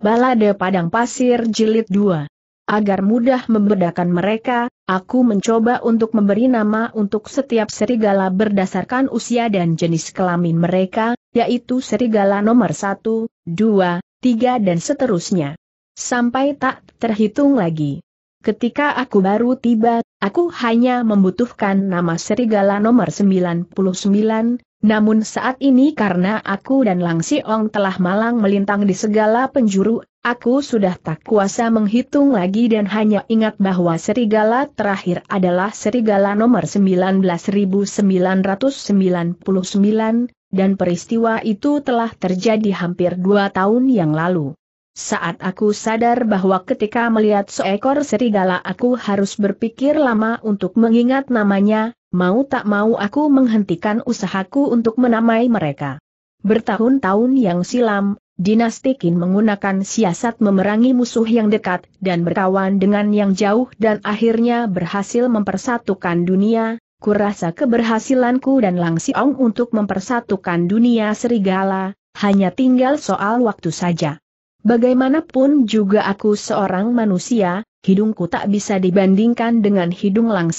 Balade Padang Pasir Jilid 2. Agar mudah membedakan mereka, aku mencoba untuk memberi nama untuk setiap serigala berdasarkan usia dan jenis kelamin mereka, yaitu serigala nomor 1, 2, 3 dan seterusnya. Sampai tak terhitung lagi. Ketika aku baru tiba, aku hanya membutuhkan nama serigala nomor 99, namun saat ini karena aku dan Lang Ong telah malang melintang di segala penjuru, aku sudah tak kuasa menghitung lagi dan hanya ingat bahwa serigala terakhir adalah serigala nomor 19999, dan peristiwa itu telah terjadi hampir dua tahun yang lalu. Saat aku sadar bahwa ketika melihat seekor serigala aku harus berpikir lama untuk mengingat namanya, mau tak mau aku menghentikan usahaku untuk menamai mereka. Bertahun-tahun yang silam, dinasti Qin menggunakan siasat memerangi musuh yang dekat dan berkawan dengan yang jauh dan akhirnya berhasil mempersatukan dunia, kurasa keberhasilanku dan Lang untuk mempersatukan dunia serigala, hanya tinggal soal waktu saja. Bagaimanapun juga aku seorang manusia, hidungku tak bisa dibandingkan dengan hidung Lang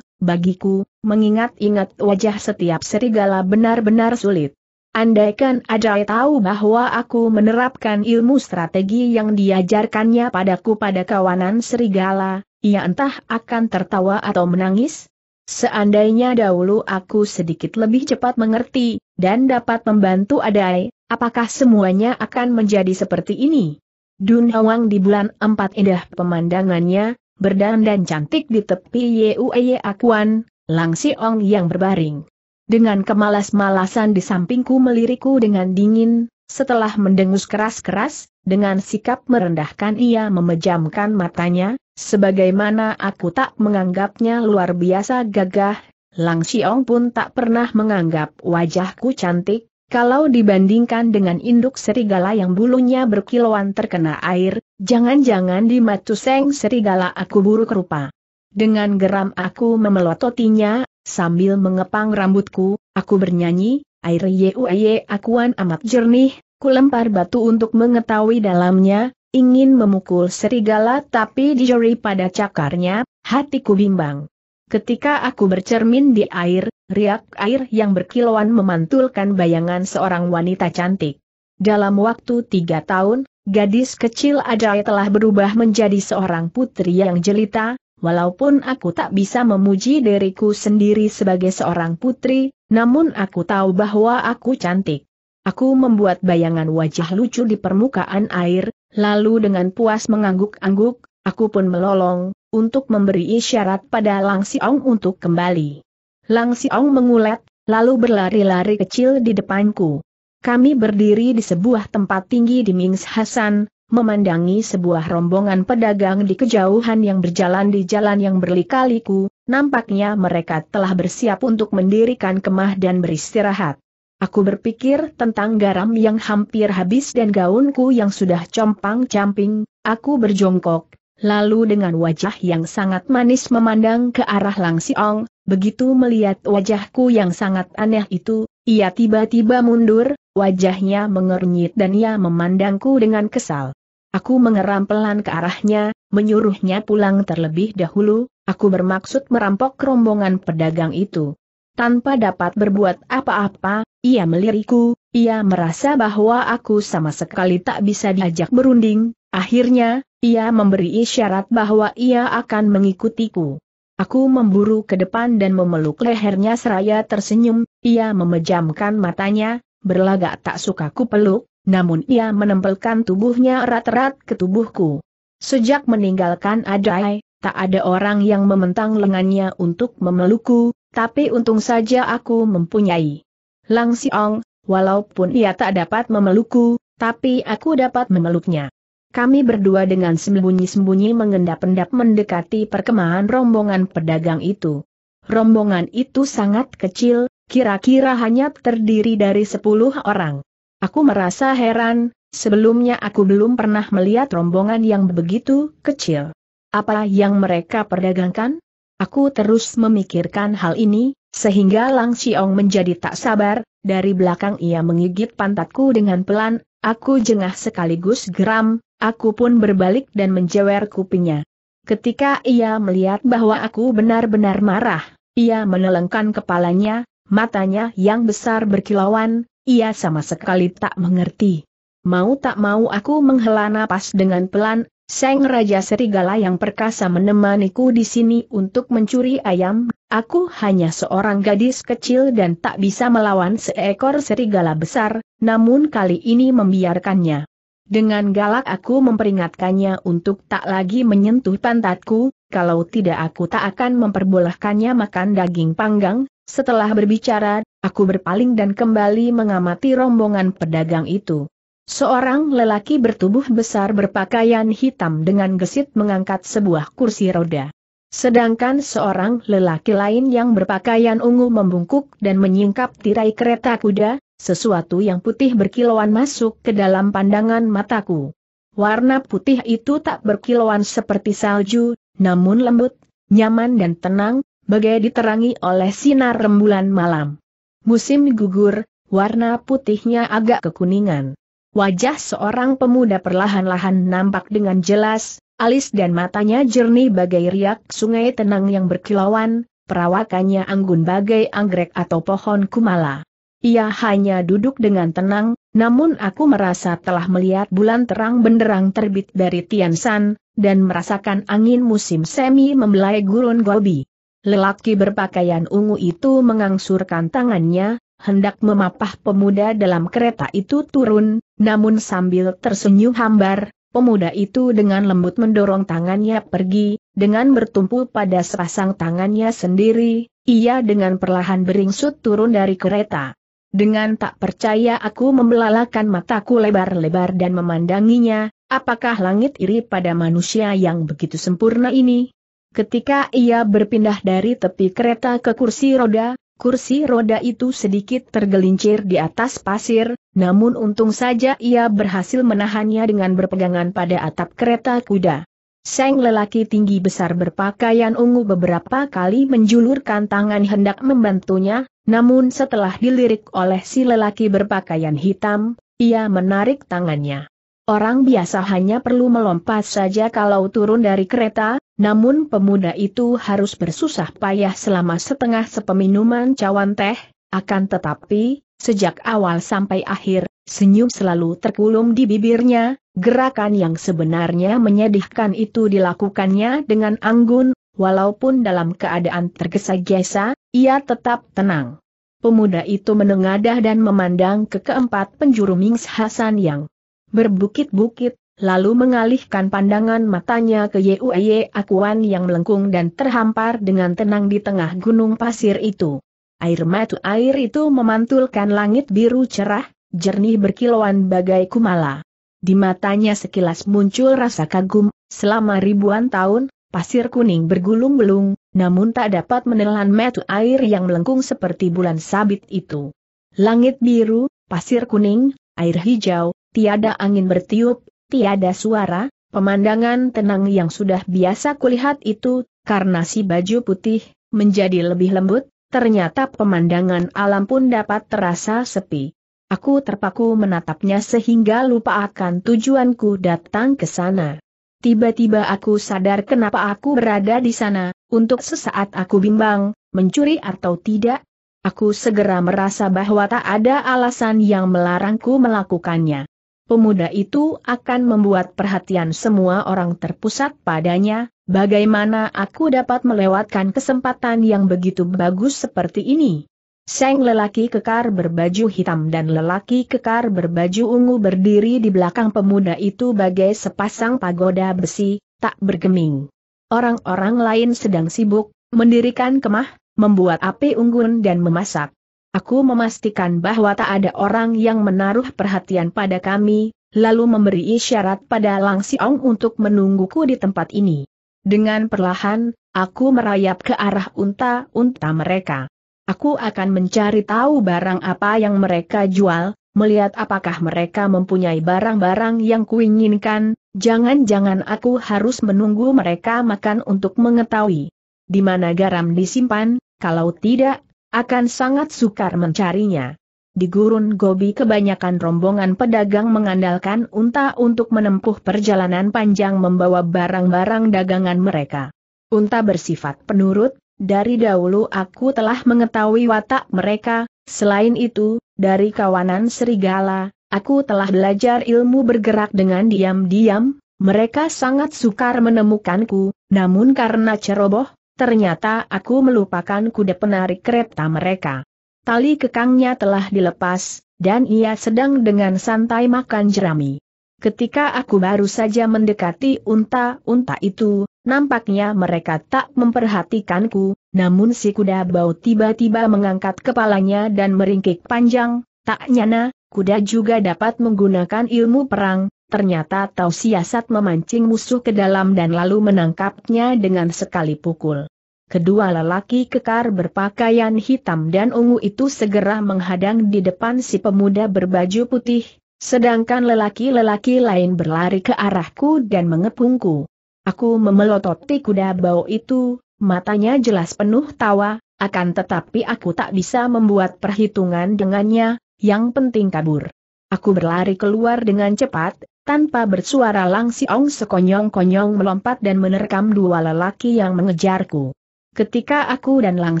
bagiku, mengingat-ingat wajah setiap serigala benar-benar sulit. Andaikan Ajay tahu bahwa aku menerapkan ilmu strategi yang diajarkannya padaku pada kawanan serigala, ia entah akan tertawa atau menangis. Seandainya dahulu aku sedikit lebih cepat mengerti, dan dapat membantu Adai, apakah semuanya akan menjadi seperti ini? Dun Hawang di bulan empat indah pemandangannya, berdandan cantik di tepi Yueye Akuan, Lang Siong yang berbaring. Dengan kemalas-malasan di sampingku meliriku dengan dingin, setelah mendengus keras-keras, dengan sikap merendahkan ia memejamkan matanya, sebagaimana aku tak menganggapnya luar biasa gagah, Lang Siong pun tak pernah menganggap wajahku cantik, kalau dibandingkan dengan induk serigala yang bulunya berkilauan terkena air, jangan-jangan di matu seng serigala aku buruk rupa. Dengan geram aku memelototinya, sambil mengepang rambutku, aku bernyanyi, air yuye akuan amat jernih, Ku lempar batu untuk mengetahui dalamnya, ingin memukul serigala tapi dijori pada cakarnya, hatiku bimbang. Ketika aku bercermin di air, riak air yang berkilauan memantulkan bayangan seorang wanita cantik. Dalam waktu tiga tahun, gadis kecil Ajay telah berubah menjadi seorang putri yang jelita, Walaupun aku tak bisa memuji diriku sendiri sebagai seorang putri, namun aku tahu bahwa aku cantik. Aku membuat bayangan wajah lucu di permukaan air, lalu dengan puas mengangguk-angguk, aku pun melolong, untuk memberi isyarat pada Lang Siong untuk kembali. Lang Siong mengulat, lalu berlari-lari kecil di depanku. Kami berdiri di sebuah tempat tinggi di Mings Hasan, memandangi sebuah rombongan pedagang di kejauhan yang berjalan di jalan yang berlikaliku, nampaknya mereka telah bersiap untuk mendirikan kemah dan beristirahat. Aku berpikir tentang garam yang hampir habis dan gaunku yang sudah compang-camping, aku berjongkok, lalu dengan wajah yang sangat manis memandang ke arah Lang Siong, begitu melihat wajahku yang sangat aneh itu, ia tiba-tiba mundur, wajahnya mengernyit dan ia memandangku dengan kesal. Aku mengeram pelan ke arahnya, menyuruhnya pulang terlebih dahulu, aku bermaksud merampok rombongan pedagang itu. Tanpa dapat berbuat apa-apa, ia meliriku. ia merasa bahwa aku sama sekali tak bisa diajak berunding, akhirnya, ia memberi isyarat bahwa ia akan mengikutiku. Aku memburu ke depan dan memeluk lehernya seraya tersenyum, ia memejamkan matanya, berlagak tak suka ku peluk, namun ia menempelkan tubuhnya erat-erat ke tubuhku. Sejak meninggalkan Adai, tak ada orang yang mementang lengannya untuk memelukku, tapi untung saja aku mempunyai. Lang Siong, walaupun ia tak dapat memelukku, tapi aku dapat memeluknya. Kami berdua dengan sembunyi-sembunyi mengendap-endap mendekati perkemahan rombongan pedagang itu. Rombongan itu sangat kecil, kira-kira hanya terdiri dari sepuluh orang. Aku merasa heran, sebelumnya aku belum pernah melihat rombongan yang begitu kecil. Apa yang mereka perdagangkan? Aku terus memikirkan hal ini, sehingga Lang Xiong menjadi tak sabar, dari belakang ia menggigit pantatku dengan pelan, aku jengah sekaligus geram, aku pun berbalik dan menjewer kupingnya. Ketika ia melihat bahwa aku benar-benar marah, ia menelengkan kepalanya, matanya yang besar berkilauan, ia sama sekali tak mengerti. Mau tak mau aku menghela napas dengan pelan, Seng Raja Serigala yang perkasa menemaniku di sini untuk mencuri ayam, aku hanya seorang gadis kecil dan tak bisa melawan seekor serigala besar, namun kali ini membiarkannya. Dengan galak aku memperingatkannya untuk tak lagi menyentuh pantatku, kalau tidak aku tak akan memperbolehkannya makan daging panggang, setelah berbicara, Aku berpaling dan kembali mengamati rombongan pedagang itu. Seorang lelaki bertubuh besar berpakaian hitam dengan gesit mengangkat sebuah kursi roda. Sedangkan seorang lelaki lain yang berpakaian ungu membungkuk dan menyingkap tirai kereta kuda, sesuatu yang putih berkilauan masuk ke dalam pandangan mataku. Warna putih itu tak berkilauan seperti salju, namun lembut, nyaman dan tenang, bagai diterangi oleh sinar rembulan malam. Musim gugur, warna putihnya agak kekuningan. Wajah seorang pemuda perlahan-lahan nampak dengan jelas, alis dan matanya jernih bagai riak sungai tenang yang berkilauan, perawakannya anggun bagai anggrek atau pohon kumala. Ia hanya duduk dengan tenang, namun aku merasa telah melihat bulan terang benderang terbit dari Tian San, dan merasakan angin musim semi membelai gurun Gobi. Lelaki berpakaian ungu itu mengangsurkan tangannya, hendak memapah pemuda dalam kereta itu turun, namun sambil tersenyum hambar, pemuda itu dengan lembut mendorong tangannya pergi, dengan bertumpu pada sepasang tangannya sendiri, ia dengan perlahan beringsut turun dari kereta. Dengan tak percaya aku membelalakan mataku lebar-lebar dan memandanginya, apakah langit iri pada manusia yang begitu sempurna ini? Ketika ia berpindah dari tepi kereta ke kursi roda, kursi roda itu sedikit tergelincir di atas pasir, namun untung saja ia berhasil menahannya dengan berpegangan pada atap kereta kuda. Seng lelaki tinggi besar berpakaian ungu beberapa kali menjulurkan tangan hendak membantunya, namun setelah dilirik oleh si lelaki berpakaian hitam, ia menarik tangannya. Orang biasa hanya perlu melompat saja kalau turun dari kereta, namun pemuda itu harus bersusah payah selama setengah sepeminuman cawan teh, akan tetapi, sejak awal sampai akhir, senyum selalu terkulum di bibirnya, gerakan yang sebenarnya menyedihkan itu dilakukannya dengan anggun, walaupun dalam keadaan tergesa-gesa, ia tetap tenang. Pemuda itu menengadah dan memandang ke keempat penjuru Mings Hasan yang berbukit-bukit, lalu mengalihkan pandangan matanya ke Yue Akuan yang melengkung dan terhampar dengan tenang di tengah gunung pasir itu. Air mata air itu memantulkan langit biru cerah, jernih berkilauan bagai kumala. Di matanya sekilas muncul rasa kagum, selama ribuan tahun, pasir kuning bergulung-gulung, namun tak dapat menelan mata air yang melengkung seperti bulan sabit itu. Langit biru, pasir kuning, air hijau, tiada angin bertiup, tiada suara, pemandangan tenang yang sudah biasa kulihat itu, karena si baju putih, menjadi lebih lembut, ternyata pemandangan alam pun dapat terasa sepi. Aku terpaku menatapnya sehingga lupa akan tujuanku datang ke sana. Tiba-tiba aku sadar kenapa aku berada di sana, untuk sesaat aku bimbang, mencuri atau tidak. Aku segera merasa bahwa tak ada alasan yang melarangku melakukannya pemuda itu akan membuat perhatian semua orang terpusat padanya, bagaimana aku dapat melewatkan kesempatan yang begitu bagus seperti ini? Seng lelaki kekar berbaju hitam dan lelaki kekar berbaju ungu berdiri di belakang pemuda itu bagai sepasang pagoda besi, tak bergeming. Orang-orang lain sedang sibuk, mendirikan kemah, membuat api unggun dan memasak. Aku memastikan bahwa tak ada orang yang menaruh perhatian pada kami, lalu memberi isyarat pada Lang Siong untuk menungguku di tempat ini. Dengan perlahan, aku merayap ke arah unta-unta mereka. Aku akan mencari tahu barang apa yang mereka jual, melihat apakah mereka mempunyai barang-barang yang kuinginkan, jangan-jangan aku harus menunggu mereka makan untuk mengetahui di mana garam disimpan, kalau tidak, akan sangat sukar mencarinya. Di Gurun Gobi kebanyakan rombongan pedagang mengandalkan unta untuk menempuh perjalanan panjang membawa barang-barang dagangan mereka. Unta bersifat penurut, dari dahulu aku telah mengetahui watak mereka, selain itu, dari kawanan serigala, aku telah belajar ilmu bergerak dengan diam-diam, mereka sangat sukar menemukanku, namun karena ceroboh, Ternyata aku melupakan kuda penarik kereta mereka. Tali kekangnya telah dilepas, dan ia sedang dengan santai makan jerami. Ketika aku baru saja mendekati unta-unta itu, nampaknya mereka tak memperhatikanku, namun si kuda bau tiba-tiba mengangkat kepalanya dan meringkik panjang, tak nyana, kuda juga dapat menggunakan ilmu perang, ternyata tahu siasat memancing musuh ke dalam dan lalu menangkapnya dengan sekali pukul. Kedua lelaki kekar berpakaian hitam dan ungu itu segera menghadang di depan si pemuda berbaju putih, sedangkan lelaki-lelaki lain berlari ke arahku dan mengepungku. Aku memelototi kuda bau itu, matanya jelas penuh tawa, akan tetapi aku tak bisa membuat perhitungan dengannya, yang penting kabur. Aku berlari keluar dengan cepat, tanpa bersuara Lang sekonyong-konyong melompat dan menerkam dua lelaki yang mengejarku. Ketika aku dan Lang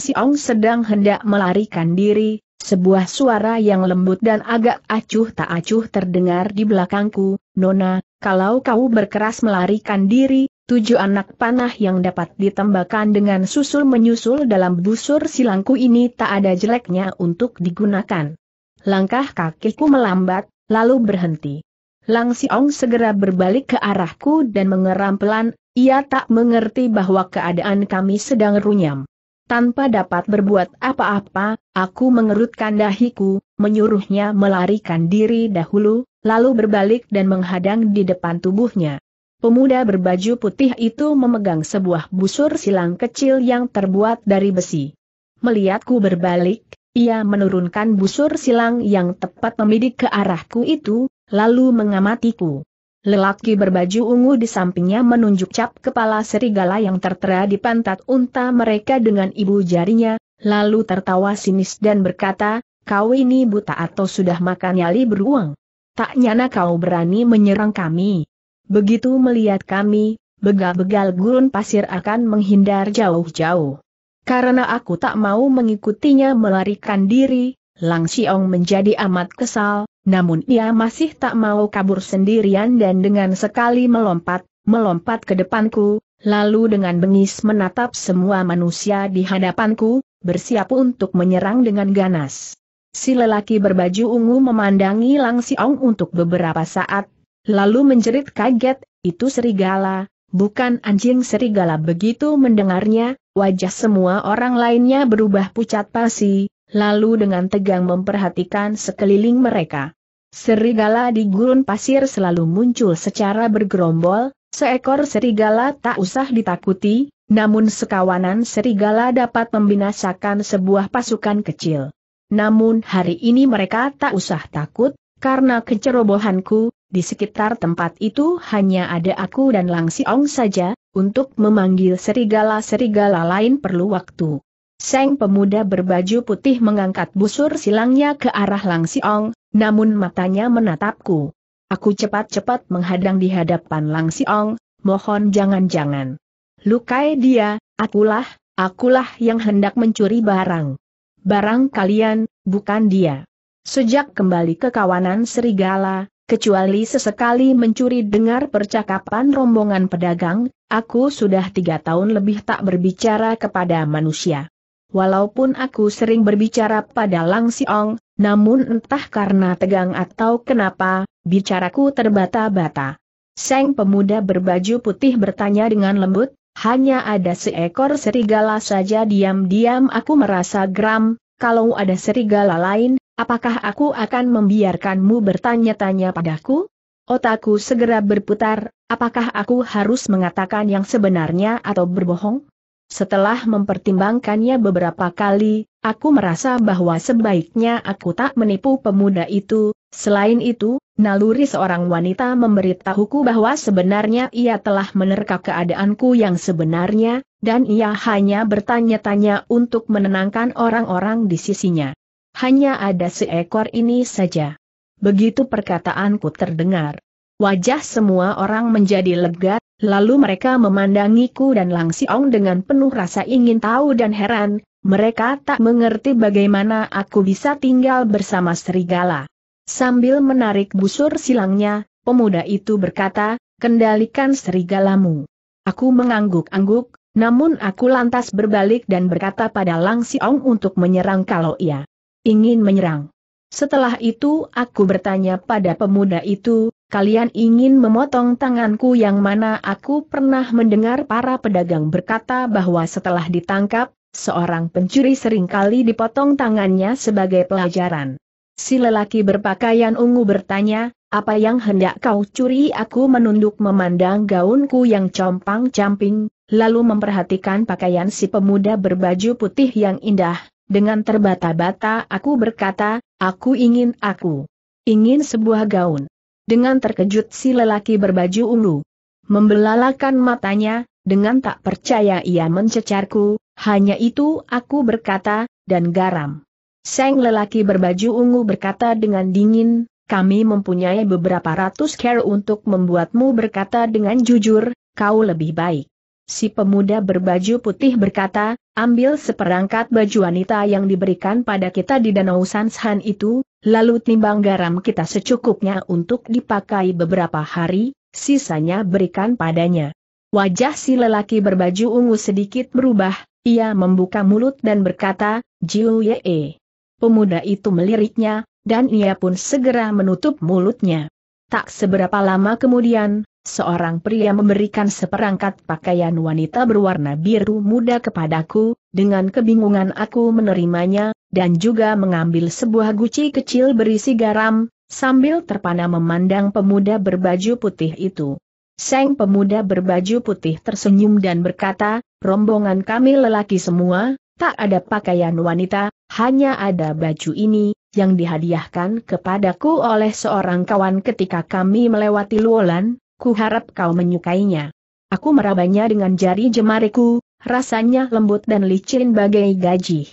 Siong sedang hendak melarikan diri, sebuah suara yang lembut dan agak acuh tak acuh terdengar di belakangku, Nona, kalau kau berkeras melarikan diri, tujuh anak panah yang dapat ditembakkan dengan susul-menyusul dalam busur silangku ini tak ada jeleknya untuk digunakan. Langkah kakiku melambat, lalu berhenti. Lang Siong segera berbalik ke arahku dan mengeram pelan, ia tak mengerti bahwa keadaan kami sedang runyam. Tanpa dapat berbuat apa-apa, aku mengerutkan dahiku, menyuruhnya melarikan diri dahulu, lalu berbalik dan menghadang di depan tubuhnya. Pemuda berbaju putih itu memegang sebuah busur silang kecil yang terbuat dari besi. Melihatku berbalik, ia menurunkan busur silang yang tepat membidik ke arahku itu, lalu mengamatiku. Lelaki berbaju ungu di sampingnya menunjuk cap kepala serigala yang tertera di pantat unta mereka dengan ibu jarinya, lalu tertawa sinis dan berkata, kau ini buta atau sudah makan nyali beruang? Tak nyana kau berani menyerang kami. Begitu melihat kami, begal-begal gurun pasir akan menghindar jauh-jauh. Karena aku tak mau mengikutinya melarikan diri, Lang Siong menjadi amat kesal, namun ia masih tak mau kabur sendirian dan dengan sekali melompat, melompat ke depanku, lalu dengan bengis menatap semua manusia di hadapanku, bersiap untuk menyerang dengan ganas. Si lelaki berbaju ungu memandangi Lang Siong untuk beberapa saat, lalu menjerit kaget, itu serigala, bukan anjing serigala begitu mendengarnya, wajah semua orang lainnya berubah pucat pasi, lalu dengan tegang memperhatikan sekeliling mereka. Serigala di gurun pasir selalu muncul secara bergerombol, seekor serigala tak usah ditakuti, namun sekawanan serigala dapat membinasakan sebuah pasukan kecil. Namun hari ini mereka tak usah takut, karena kecerobohanku, di sekitar tempat itu hanya ada aku dan Langsiong saja, untuk memanggil serigala-serigala lain perlu waktu. Seng pemuda berbaju putih mengangkat busur silangnya ke arah Lang Siong, namun matanya menatapku. Aku cepat-cepat menghadang di hadapan Lang Siong, mohon jangan-jangan. Lukai dia, akulah, akulah yang hendak mencuri barang. Barang kalian, bukan dia. Sejak kembali ke kawanan serigala, kecuali sesekali mencuri dengar percakapan rombongan pedagang, aku sudah tiga tahun lebih tak berbicara kepada manusia. Walaupun aku sering berbicara pada Lang Siong, namun entah karena tegang atau kenapa, bicaraku terbata-bata. Seng pemuda berbaju putih bertanya dengan lembut, hanya ada seekor serigala saja diam-diam aku merasa geram, kalau ada serigala lain, apakah aku akan membiarkanmu bertanya-tanya padaku? Otakku segera berputar, apakah aku harus mengatakan yang sebenarnya atau berbohong? Setelah mempertimbangkannya beberapa kali, aku merasa bahwa sebaiknya aku tak menipu pemuda itu. Selain itu, naluri seorang wanita memberitahuku bahwa sebenarnya ia telah menerka keadaanku yang sebenarnya, dan ia hanya bertanya-tanya untuk menenangkan orang-orang di sisinya. Hanya ada seekor ini saja. Begitu perkataanku terdengar. Wajah semua orang menjadi lega, Lalu mereka memandangiku dan Lang Siong dengan penuh rasa ingin tahu dan heran, mereka tak mengerti bagaimana aku bisa tinggal bersama serigala. Sambil menarik busur silangnya, pemuda itu berkata, kendalikan serigalamu. Aku mengangguk-angguk, namun aku lantas berbalik dan berkata pada Lang Siong untuk menyerang kalau ia ingin menyerang. Setelah itu aku bertanya pada pemuda itu, kalian ingin memotong tanganku yang mana aku pernah mendengar para pedagang berkata bahwa setelah ditangkap, seorang pencuri seringkali dipotong tangannya sebagai pelajaran. Si lelaki berpakaian ungu bertanya, apa yang hendak kau curi aku menunduk memandang gaunku yang compang-camping, lalu memperhatikan pakaian si pemuda berbaju putih yang indah, dengan terbata-bata aku berkata, aku ingin aku ingin sebuah gaun. Dengan terkejut si lelaki berbaju ungu. Membelalakan matanya, dengan tak percaya ia mencecarku, hanya itu aku berkata, dan garam. Seng lelaki berbaju ungu berkata dengan dingin, kami mempunyai beberapa ratus care untuk membuatmu berkata dengan jujur, kau lebih baik. Si pemuda berbaju putih berkata, ambil seperangkat baju wanita yang diberikan pada kita di Danau Sanshan itu, lalu timbang garam kita secukupnya untuk dipakai beberapa hari, sisanya berikan padanya. Wajah si lelaki berbaju ungu sedikit berubah, ia membuka mulut dan berkata, Jiu Ye. Pemuda itu meliriknya, dan ia pun segera menutup mulutnya. Tak seberapa lama kemudian, seorang pria memberikan seperangkat pakaian wanita berwarna biru muda kepadaku, dengan kebingungan aku menerimanya, dan juga mengambil sebuah guci kecil berisi garam, sambil terpana memandang pemuda berbaju putih itu. Seng pemuda berbaju putih tersenyum dan berkata, rombongan kami lelaki semua, tak ada pakaian wanita, hanya ada baju ini, yang dihadiahkan kepadaku oleh seorang kawan ketika kami melewati Luolan, harap kau menyukainya. Aku merabanya dengan jari jemariku, rasanya lembut dan licin bagai gaji.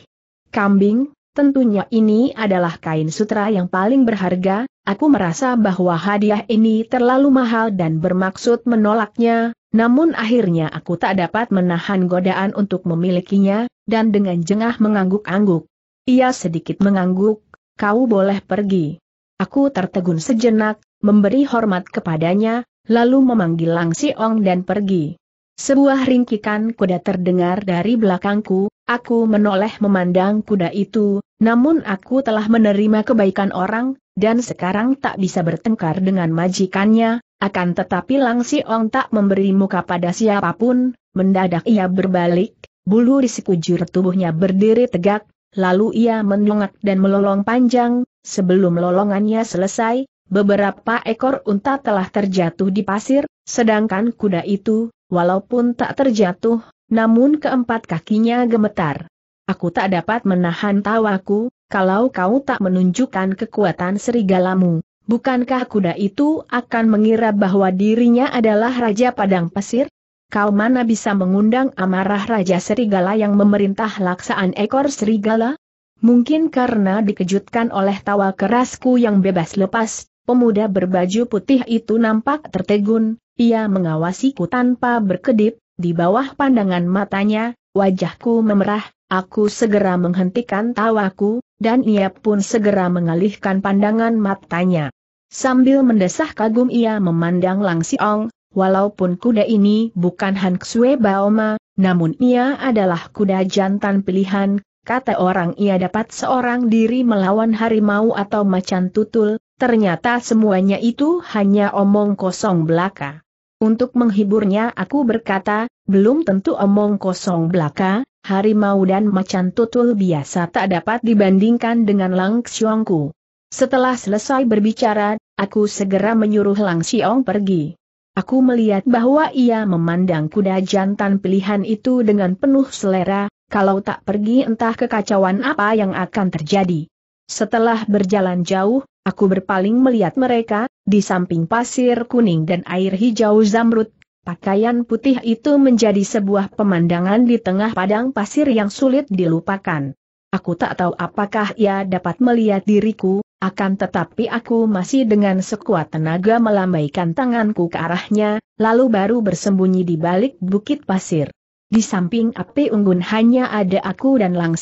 Kambing, tentunya ini adalah kain sutra yang paling berharga, aku merasa bahwa hadiah ini terlalu mahal dan bermaksud menolaknya, namun akhirnya aku tak dapat menahan godaan untuk memilikinya, dan dengan jengah mengangguk-angguk. Ia sedikit mengangguk, kau boleh pergi. Aku tertegun sejenak, memberi hormat kepadanya, lalu memanggil Lang Siong dan pergi. Sebuah ringkikan kuda terdengar dari belakangku, aku menoleh memandang kuda itu, namun aku telah menerima kebaikan orang, dan sekarang tak bisa bertengkar dengan majikannya, akan tetapi Lang Siong tak memberi muka pada siapapun, mendadak ia berbalik, bulu di sekujur tubuhnya berdiri tegak, lalu ia menungak dan melolong panjang, sebelum lolongannya selesai, Beberapa ekor unta telah terjatuh di pasir, sedangkan kuda itu, walaupun tak terjatuh, namun keempat kakinya gemetar. Aku tak dapat menahan tawaku, kalau kau tak menunjukkan kekuatan serigalamu. Bukankah kuda itu akan mengira bahwa dirinya adalah Raja Padang Pasir? Kau mana bisa mengundang amarah Raja Serigala yang memerintah laksaan ekor serigala? Mungkin karena dikejutkan oleh tawa kerasku yang bebas lepas Pemuda berbaju putih itu nampak tertegun, ia mengawasiku tanpa berkedip, di bawah pandangan matanya, wajahku memerah, aku segera menghentikan tawaku, dan ia pun segera mengalihkan pandangan matanya. Sambil mendesah kagum ia memandang Lang Siong, walaupun kuda ini bukan Han Xue Baoma, namun ia adalah kuda jantan pilihan, kata orang ia dapat seorang diri melawan harimau atau macan tutul, Ternyata semuanya itu hanya omong kosong belaka. Untuk menghiburnya aku berkata, belum tentu omong kosong belaka, harimau dan macan tutul biasa tak dapat dibandingkan dengan Lang Xiongku. Setelah selesai berbicara, aku segera menyuruh Lang Xiong pergi. Aku melihat bahwa ia memandang kuda jantan pilihan itu dengan penuh selera, kalau tak pergi entah kekacauan apa yang akan terjadi. Setelah berjalan jauh, Aku berpaling melihat mereka, di samping pasir kuning dan air hijau zamrud, pakaian putih itu menjadi sebuah pemandangan di tengah padang pasir yang sulit dilupakan. Aku tak tahu apakah ia dapat melihat diriku, akan tetapi aku masih dengan sekuat tenaga melambaikan tanganku ke arahnya, lalu baru bersembunyi di balik bukit pasir. Di samping api unggun hanya ada aku dan Lang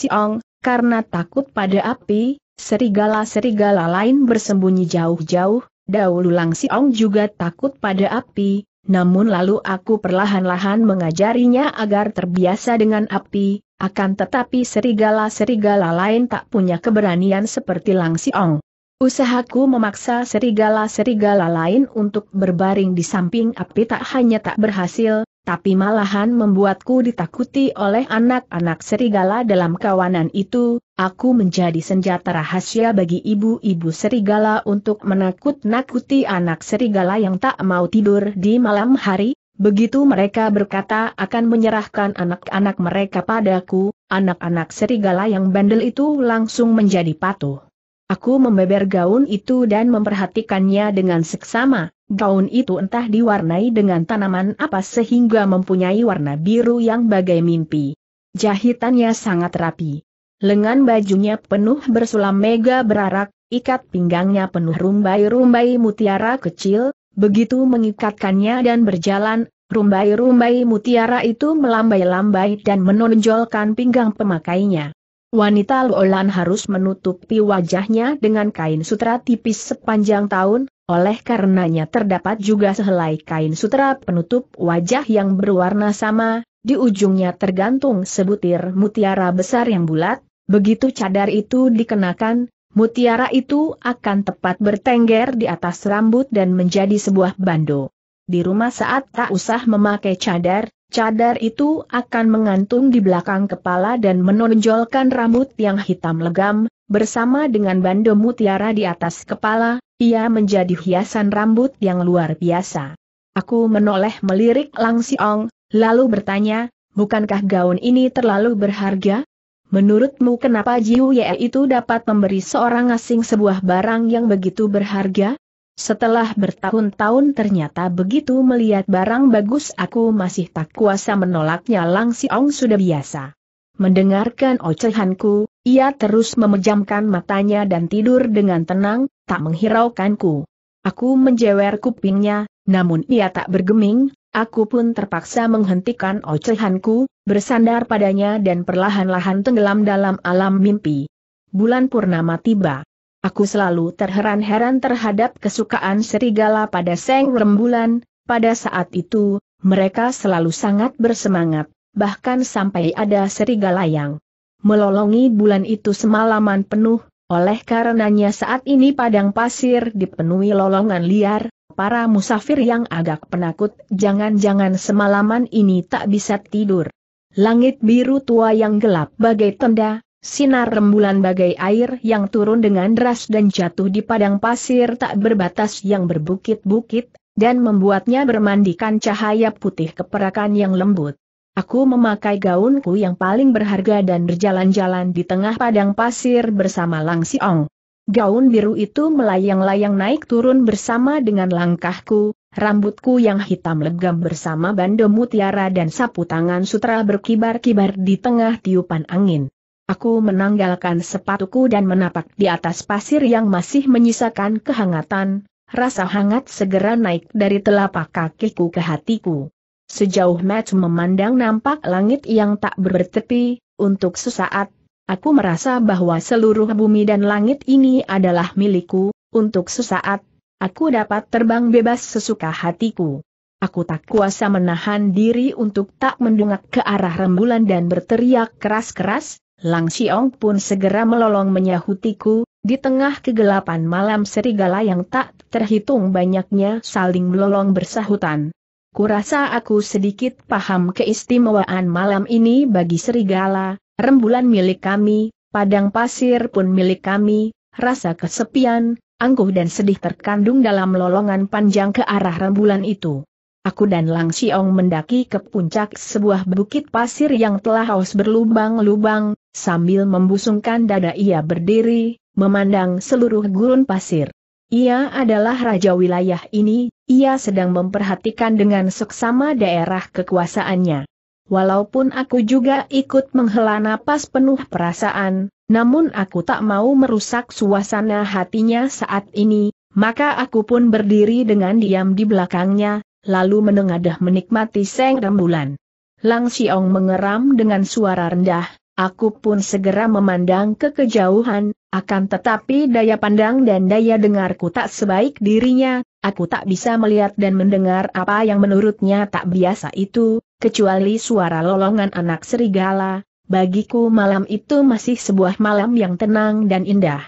karena takut pada api, Serigala-serigala lain bersembunyi jauh-jauh, dahulu Lang Siong juga takut pada api, namun lalu aku perlahan-lahan mengajarinya agar terbiasa dengan api, akan tetapi serigala-serigala lain tak punya keberanian seperti Lang Siong. Usahaku memaksa serigala-serigala lain untuk berbaring di samping api tak hanya tak berhasil, tapi malahan membuatku ditakuti oleh anak-anak serigala dalam kawanan itu, aku menjadi senjata rahasia bagi ibu-ibu serigala untuk menakut-nakuti anak serigala yang tak mau tidur di malam hari, begitu mereka berkata akan menyerahkan anak-anak mereka padaku, anak-anak serigala yang bandel itu langsung menjadi patuh. Aku membeber gaun itu dan memperhatikannya dengan seksama, Gaun itu entah diwarnai dengan tanaman apa sehingga mempunyai warna biru yang bagai mimpi. Jahitannya sangat rapi. Lengan bajunya penuh bersulam mega berarak, ikat pinggangnya penuh rumbai-rumbai mutiara kecil, begitu mengikatkannya dan berjalan, rumbai-rumbai mutiara itu melambai-lambai dan menonjolkan pinggang pemakainya. Wanita Luolan harus menutupi wajahnya dengan kain sutra tipis sepanjang tahun, oleh karenanya terdapat juga sehelai kain sutra penutup wajah yang berwarna sama, di ujungnya tergantung sebutir mutiara besar yang bulat, begitu cadar itu dikenakan, mutiara itu akan tepat bertengger di atas rambut dan menjadi sebuah bando. Di rumah saat tak usah memakai cadar, cadar itu akan mengantung di belakang kepala dan menonjolkan rambut yang hitam legam, Bersama dengan bando mutiara di atas kepala, ia menjadi hiasan rambut yang luar biasa. Aku menoleh melirik Lang Siong, lalu bertanya, bukankah gaun ini terlalu berharga? Menurutmu kenapa Jiu Ye itu dapat memberi seorang asing sebuah barang yang begitu berharga? Setelah bertahun-tahun ternyata begitu melihat barang bagus aku masih tak kuasa menolaknya Lang Siong sudah biasa. Mendengarkan ocehanku, ia terus memejamkan matanya dan tidur dengan tenang, tak menghiraukanku. Aku menjewer kupingnya, namun ia tak bergeming, aku pun terpaksa menghentikan ocehanku, bersandar padanya dan perlahan-lahan tenggelam dalam alam mimpi. Bulan purnama tiba. Aku selalu terheran-heran terhadap kesukaan serigala pada seng rembulan, pada saat itu, mereka selalu sangat bersemangat, bahkan sampai ada serigala yang melolongi bulan itu semalaman penuh, oleh karenanya saat ini padang pasir dipenuhi lolongan liar, para musafir yang agak penakut jangan-jangan semalaman ini tak bisa tidur. Langit biru tua yang gelap bagai tenda, sinar rembulan bagai air yang turun dengan deras dan jatuh di padang pasir tak berbatas yang berbukit-bukit, dan membuatnya bermandikan cahaya putih keperakan yang lembut. Aku memakai gaunku yang paling berharga dan berjalan-jalan di tengah padang pasir bersama Lang Siong. Gaun biru itu melayang-layang naik turun bersama dengan langkahku, rambutku yang hitam legam bersama bando mutiara dan sapu tangan sutra berkibar-kibar di tengah tiupan angin. Aku menanggalkan sepatuku dan menapak di atas pasir yang masih menyisakan kehangatan, rasa hangat segera naik dari telapak kakiku ke hatiku. Sejauh mata memandang nampak langit yang tak bertepi, untuk sesaat, aku merasa bahwa seluruh bumi dan langit ini adalah milikku, untuk sesaat, aku dapat terbang bebas sesuka hatiku. Aku tak kuasa menahan diri untuk tak mendungak ke arah rembulan dan berteriak keras-keras, Lang Xiong pun segera melolong menyahutiku, di tengah kegelapan malam serigala yang tak terhitung banyaknya saling melolong bersahutan. Kurasa aku sedikit paham keistimewaan malam ini bagi serigala, rembulan milik kami, padang pasir pun milik kami, rasa kesepian, angkuh dan sedih terkandung dalam lolongan panjang ke arah rembulan itu. Aku dan Lang Xiong mendaki ke puncak sebuah bukit pasir yang telah haus berlubang-lubang, sambil membusungkan dada ia berdiri, memandang seluruh gurun pasir. Ia adalah raja wilayah ini, ia sedang memperhatikan dengan seksama daerah kekuasaannya. Walaupun aku juga ikut menghela napas penuh perasaan, namun aku tak mau merusak suasana hatinya saat ini, maka aku pun berdiri dengan diam di belakangnya, lalu menengadah menikmati seng rembulan. Lang Xiong mengeram dengan suara rendah, aku pun segera memandang ke kejauhan, akan tetapi daya pandang dan daya dengarku tak sebaik dirinya, aku tak bisa melihat dan mendengar apa yang menurutnya tak biasa itu, kecuali suara lolongan anak serigala, bagiku malam itu masih sebuah malam yang tenang dan indah.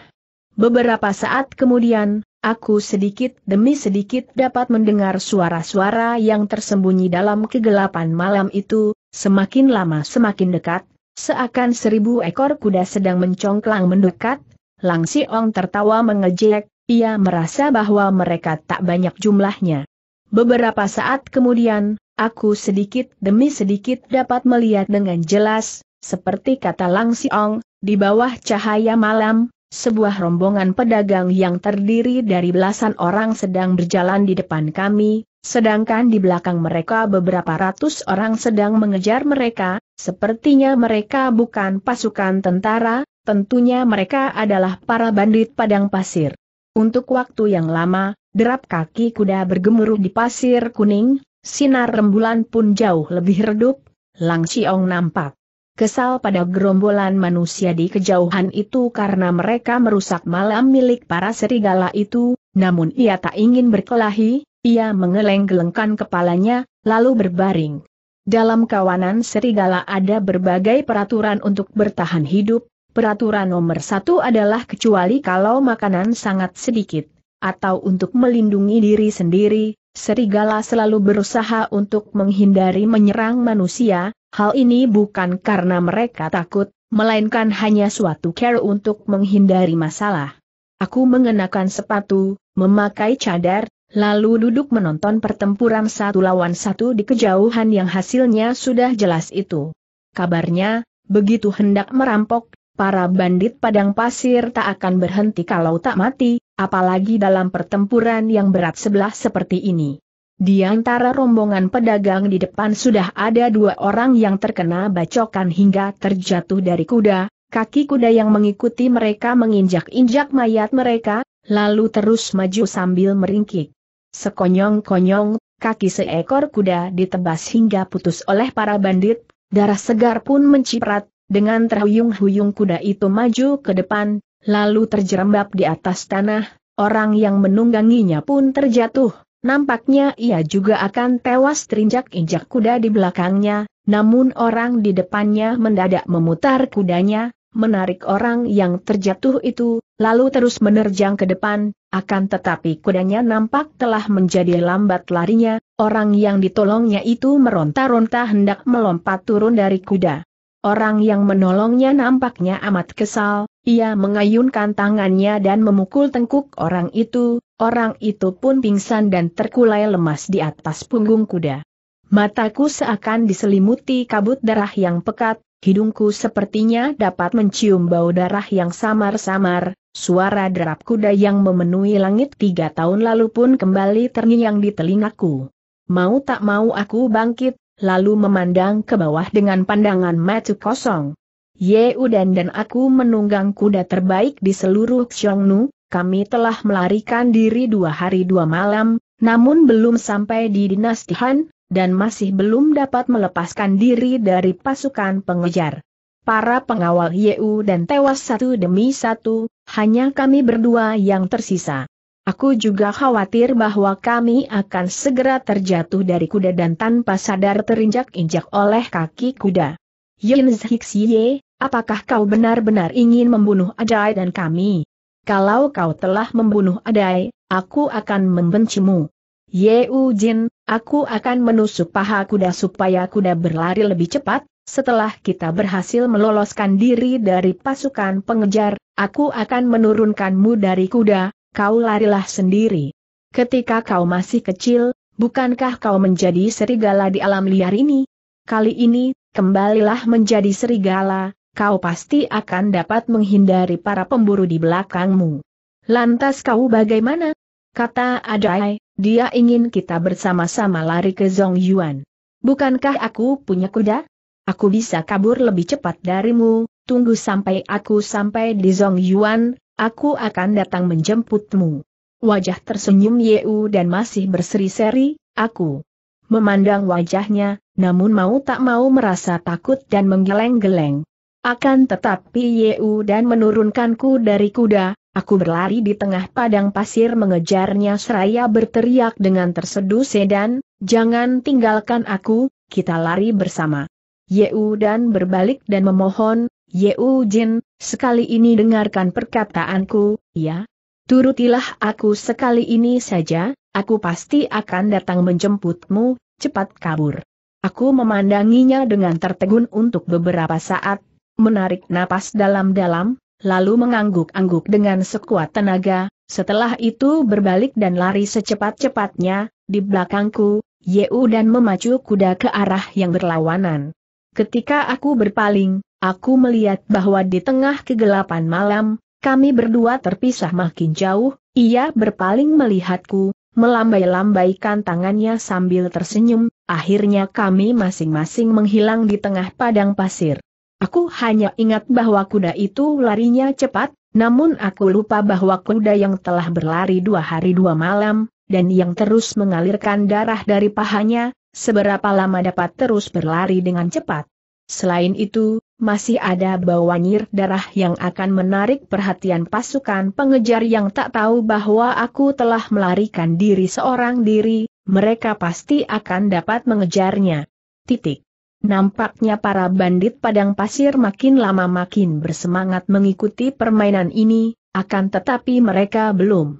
Beberapa saat kemudian, aku sedikit demi sedikit dapat mendengar suara-suara yang tersembunyi dalam kegelapan malam itu, semakin lama semakin dekat, seakan seribu ekor kuda sedang mencongklang mendekat, Lang Siong tertawa mengejek, ia merasa bahwa mereka tak banyak jumlahnya. Beberapa saat kemudian, aku sedikit demi sedikit dapat melihat dengan jelas, seperti kata Lang Siong, di bawah cahaya malam, sebuah rombongan pedagang yang terdiri dari belasan orang sedang berjalan di depan kami, sedangkan di belakang mereka beberapa ratus orang sedang mengejar mereka, sepertinya mereka bukan pasukan tentara, Tentunya mereka adalah para bandit padang pasir. Untuk waktu yang lama, derap kaki kuda bergemuruh di pasir kuning, sinar rembulan pun jauh lebih redup, Lang Xiong nampak. Kesal pada gerombolan manusia di kejauhan itu karena mereka merusak malam milik para serigala itu, namun ia tak ingin berkelahi, ia mengeleng-gelengkan kepalanya, lalu berbaring. Dalam kawanan serigala ada berbagai peraturan untuk bertahan hidup, Peraturan nomor satu adalah kecuali kalau makanan sangat sedikit, atau untuk melindungi diri sendiri, serigala selalu berusaha untuk menghindari menyerang manusia, hal ini bukan karena mereka takut, melainkan hanya suatu care untuk menghindari masalah. Aku mengenakan sepatu, memakai cadar, lalu duduk menonton pertempuran satu lawan satu di kejauhan yang hasilnya sudah jelas itu. Kabarnya, begitu hendak merampok, para bandit padang pasir tak akan berhenti kalau tak mati, apalagi dalam pertempuran yang berat sebelah seperti ini. Di antara rombongan pedagang di depan sudah ada dua orang yang terkena bacokan hingga terjatuh dari kuda, kaki kuda yang mengikuti mereka menginjak-injak mayat mereka, lalu terus maju sambil meringkik. Sekonyong-konyong, kaki seekor kuda ditebas hingga putus oleh para bandit, darah segar pun menciprat, dengan terhuyung-huyung kuda itu maju ke depan, lalu terjerembab di atas tanah, orang yang menungganginya pun terjatuh, nampaknya ia juga akan tewas terinjak-injak kuda di belakangnya, namun orang di depannya mendadak memutar kudanya, menarik orang yang terjatuh itu, lalu terus menerjang ke depan, akan tetapi kudanya nampak telah menjadi lambat larinya, orang yang ditolongnya itu meronta-ronta hendak melompat turun dari kuda. Orang yang menolongnya nampaknya amat kesal, ia mengayunkan tangannya dan memukul tengkuk orang itu, orang itu pun pingsan dan terkulai lemas di atas punggung kuda. Mataku seakan diselimuti kabut darah yang pekat, hidungku sepertinya dapat mencium bau darah yang samar-samar, suara derap kuda yang memenuhi langit tiga tahun lalu pun kembali terngiang di telingaku. Mau tak mau aku bangkit, lalu memandang ke bawah dengan pandangan mata kosong. Ye Udan dan aku menunggang kuda terbaik di seluruh Xiongnu, kami telah melarikan diri dua hari dua malam, namun belum sampai di dinasti Han, dan masih belum dapat melepaskan diri dari pasukan pengejar. Para pengawal Ye dan tewas satu demi satu, hanya kami berdua yang tersisa. Aku juga khawatir bahwa kami akan segera terjatuh dari kuda dan tanpa sadar terinjak-injak oleh kaki kuda. Yin Zhixie, apakah kau benar-benar ingin membunuh Adai dan kami? Kalau kau telah membunuh Adai, aku akan membencimu. Ye Ujin, aku akan menusuk paha kuda supaya kuda berlari lebih cepat, setelah kita berhasil meloloskan diri dari pasukan pengejar, aku akan menurunkanmu dari kuda, kau larilah sendiri. Ketika kau masih kecil, bukankah kau menjadi serigala di alam liar ini? Kali ini, kembalilah menjadi serigala, kau pasti akan dapat menghindari para pemburu di belakangmu. Lantas kau bagaimana? Kata Adai, dia ingin kita bersama-sama lari ke Zong Yuan. Bukankah aku punya kuda? Aku bisa kabur lebih cepat darimu, tunggu sampai aku sampai di Zong Yuan, aku akan datang menjemputmu. Wajah tersenyum Yeu dan masih berseri-seri, aku memandang wajahnya, namun mau tak mau merasa takut dan menggeleng-geleng. Akan tetapi Yeu dan menurunkanku dari kuda, aku berlari di tengah padang pasir mengejarnya seraya berteriak dengan terseduh sedan, jangan tinggalkan aku, kita lari bersama. Yeu dan berbalik dan memohon, Yeu Jin, Sekali ini dengarkan perkataanku, ya. Turutilah aku sekali ini saja, aku pasti akan datang menjemputmu, cepat kabur. Aku memandanginya dengan tertegun untuk beberapa saat, menarik napas dalam-dalam, lalu mengangguk-angguk dengan sekuat tenaga, setelah itu berbalik dan lari secepat-cepatnya, di belakangku, Yeu dan memacu kuda ke arah yang berlawanan. Ketika aku berpaling, Aku melihat bahwa di tengah kegelapan malam, kami berdua terpisah makin jauh, ia berpaling melihatku, melambai-lambaikan tangannya sambil tersenyum, akhirnya kami masing-masing menghilang di tengah padang pasir. Aku hanya ingat bahwa kuda itu larinya cepat, namun aku lupa bahwa kuda yang telah berlari dua hari dua malam, dan yang terus mengalirkan darah dari pahanya, seberapa lama dapat terus berlari dengan cepat. Selain itu, masih ada bau wanyir darah yang akan menarik perhatian pasukan pengejar yang tak tahu bahwa aku telah melarikan diri seorang diri, mereka pasti akan dapat mengejarnya. Titik. Nampaknya para bandit padang pasir makin lama makin bersemangat mengikuti permainan ini, akan tetapi mereka belum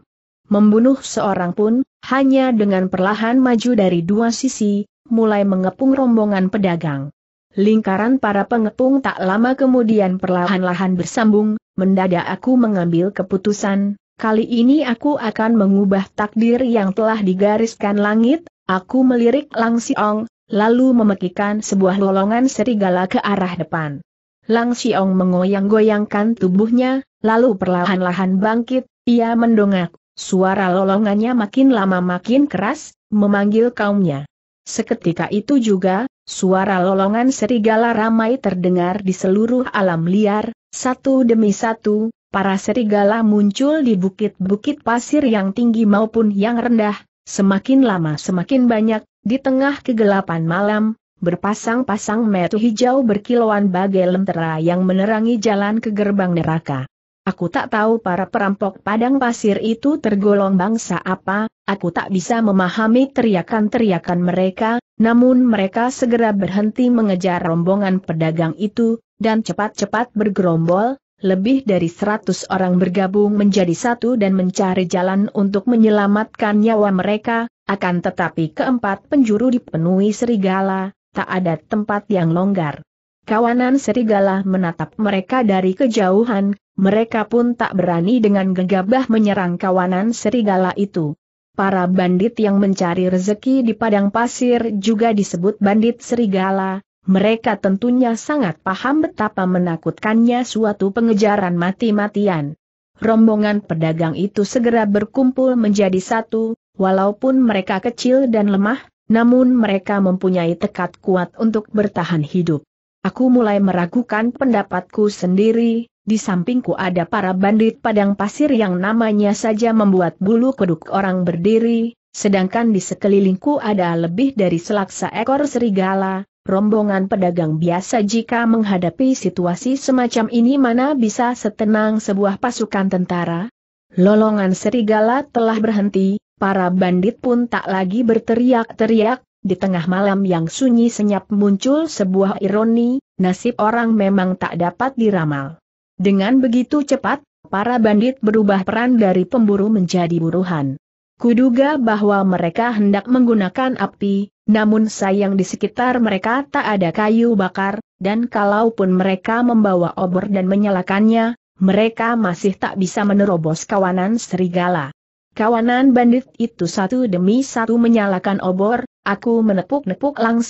membunuh seorang pun, hanya dengan perlahan maju dari dua sisi, mulai mengepung rombongan pedagang. Lingkaran para pengepung tak lama kemudian perlahan-lahan bersambung, mendadak aku mengambil keputusan, kali ini aku akan mengubah takdir yang telah digariskan langit, aku melirik Lang Siong, lalu memekikan sebuah lolongan serigala ke arah depan. Lang Siong mengoyang-goyangkan tubuhnya, lalu perlahan-lahan bangkit, ia mendongak, suara lolongannya makin lama makin keras, memanggil kaumnya. Seketika itu juga, Suara lolongan serigala ramai terdengar di seluruh alam liar, satu demi satu, para serigala muncul di bukit-bukit pasir yang tinggi maupun yang rendah, semakin lama semakin banyak, di tengah kegelapan malam, berpasang-pasang metu hijau berkilauan bagai lentera yang menerangi jalan ke gerbang neraka. Aku tak tahu para perampok padang pasir itu tergolong bangsa apa, aku tak bisa memahami teriakan-teriakan mereka, namun mereka segera berhenti mengejar rombongan pedagang itu, dan cepat-cepat bergerombol, lebih dari seratus orang bergabung menjadi satu dan mencari jalan untuk menyelamatkan nyawa mereka, akan tetapi keempat penjuru dipenuhi serigala, tak ada tempat yang longgar. Kawanan serigala menatap mereka dari kejauhan, mereka pun tak berani dengan gegabah menyerang kawanan serigala itu. Para bandit yang mencari rezeki di padang pasir juga disebut bandit serigala, mereka tentunya sangat paham betapa menakutkannya suatu pengejaran mati-matian. Rombongan pedagang itu segera berkumpul menjadi satu, walaupun mereka kecil dan lemah, namun mereka mempunyai tekad kuat untuk bertahan hidup. Aku mulai meragukan pendapatku sendiri, di sampingku ada para bandit padang pasir yang namanya saja membuat bulu kuduk orang berdiri, sedangkan di sekelilingku ada lebih dari selaksa ekor serigala, rombongan pedagang biasa jika menghadapi situasi semacam ini mana bisa setenang sebuah pasukan tentara? Lolongan serigala telah berhenti, para bandit pun tak lagi berteriak-teriak, di tengah malam yang sunyi senyap muncul sebuah ironi, nasib orang memang tak dapat diramal. Dengan begitu cepat, para bandit berubah peran dari pemburu menjadi buruhan. Kuduga bahwa mereka hendak menggunakan api, namun sayang di sekitar mereka tak ada kayu bakar, dan kalaupun mereka membawa obor dan menyalakannya, mereka masih tak bisa menerobos kawanan serigala. Kawanan bandit itu satu demi satu menyalakan obor, aku menepuk-nepuk Lang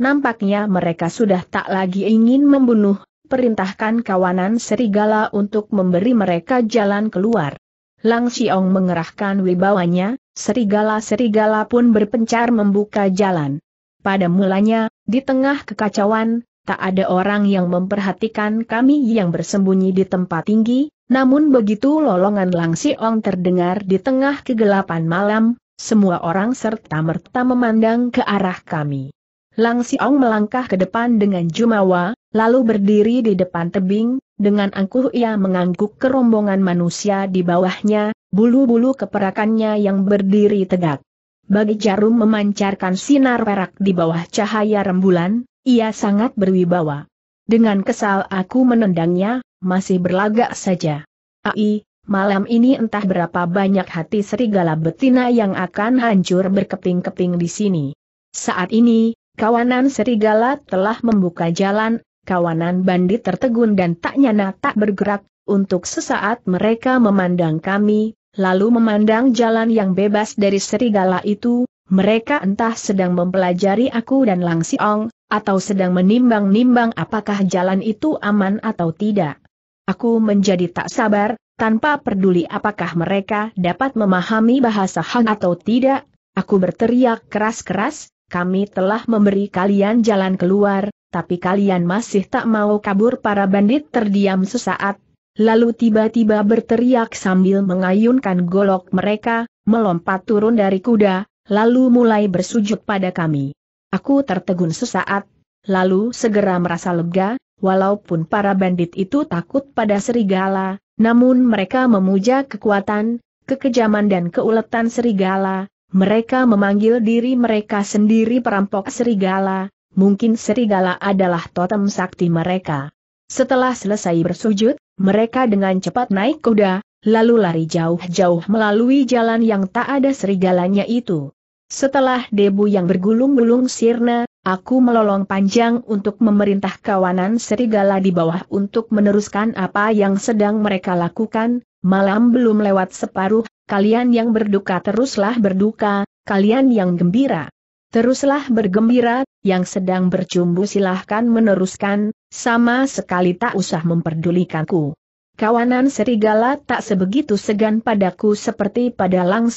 nampaknya mereka sudah tak lagi ingin membunuh perintahkan kawanan serigala untuk memberi mereka jalan keluar. Lang Xiong mengerahkan wibawanya, serigala-serigala pun berpencar membuka jalan. Pada mulanya, di tengah kekacauan, tak ada orang yang memperhatikan kami yang bersembunyi di tempat tinggi, namun begitu lolongan Lang Xiong terdengar di tengah kegelapan malam, semua orang serta merta memandang ke arah kami. Lang Siong melangkah ke depan dengan jumawa, lalu berdiri di depan tebing, dengan angkuh ia mengangguk ke rombongan manusia di bawahnya, bulu-bulu keperakannya yang berdiri tegak. Bagi jarum memancarkan sinar perak di bawah cahaya rembulan, ia sangat berwibawa. Dengan kesal aku menendangnya, masih berlagak saja. Ai, malam ini entah berapa banyak hati serigala betina yang akan hancur berkeping-keping di sini. Saat ini, Kawanan serigala telah membuka jalan, kawanan bandit tertegun dan tak nyana tak bergerak, untuk sesaat mereka memandang kami, lalu memandang jalan yang bebas dari serigala itu, mereka entah sedang mempelajari aku dan Lang atau sedang menimbang-nimbang apakah jalan itu aman atau tidak. Aku menjadi tak sabar, tanpa peduli apakah mereka dapat memahami bahasa Han atau tidak, aku berteriak keras-keras, kami telah memberi kalian jalan keluar, tapi kalian masih tak mau kabur para bandit terdiam sesaat, lalu tiba-tiba berteriak sambil mengayunkan golok mereka, melompat turun dari kuda, lalu mulai bersujud pada kami. Aku tertegun sesaat, lalu segera merasa lega, walaupun para bandit itu takut pada serigala, namun mereka memuja kekuatan, kekejaman dan keuletan serigala, mereka memanggil diri mereka sendiri perampok serigala, mungkin serigala adalah totem sakti mereka. Setelah selesai bersujud, mereka dengan cepat naik kuda, lalu lari jauh-jauh melalui jalan yang tak ada serigalanya itu. Setelah debu yang bergulung-gulung sirna, aku melolong panjang untuk memerintah kawanan serigala di bawah untuk meneruskan apa yang sedang mereka lakukan, malam belum lewat separuh, Kalian yang berduka teruslah berduka, kalian yang gembira. Teruslah bergembira, yang sedang bercumbu silahkan meneruskan, sama sekali tak usah memperdulikanku. Kawanan serigala tak sebegitu segan padaku seperti pada Lang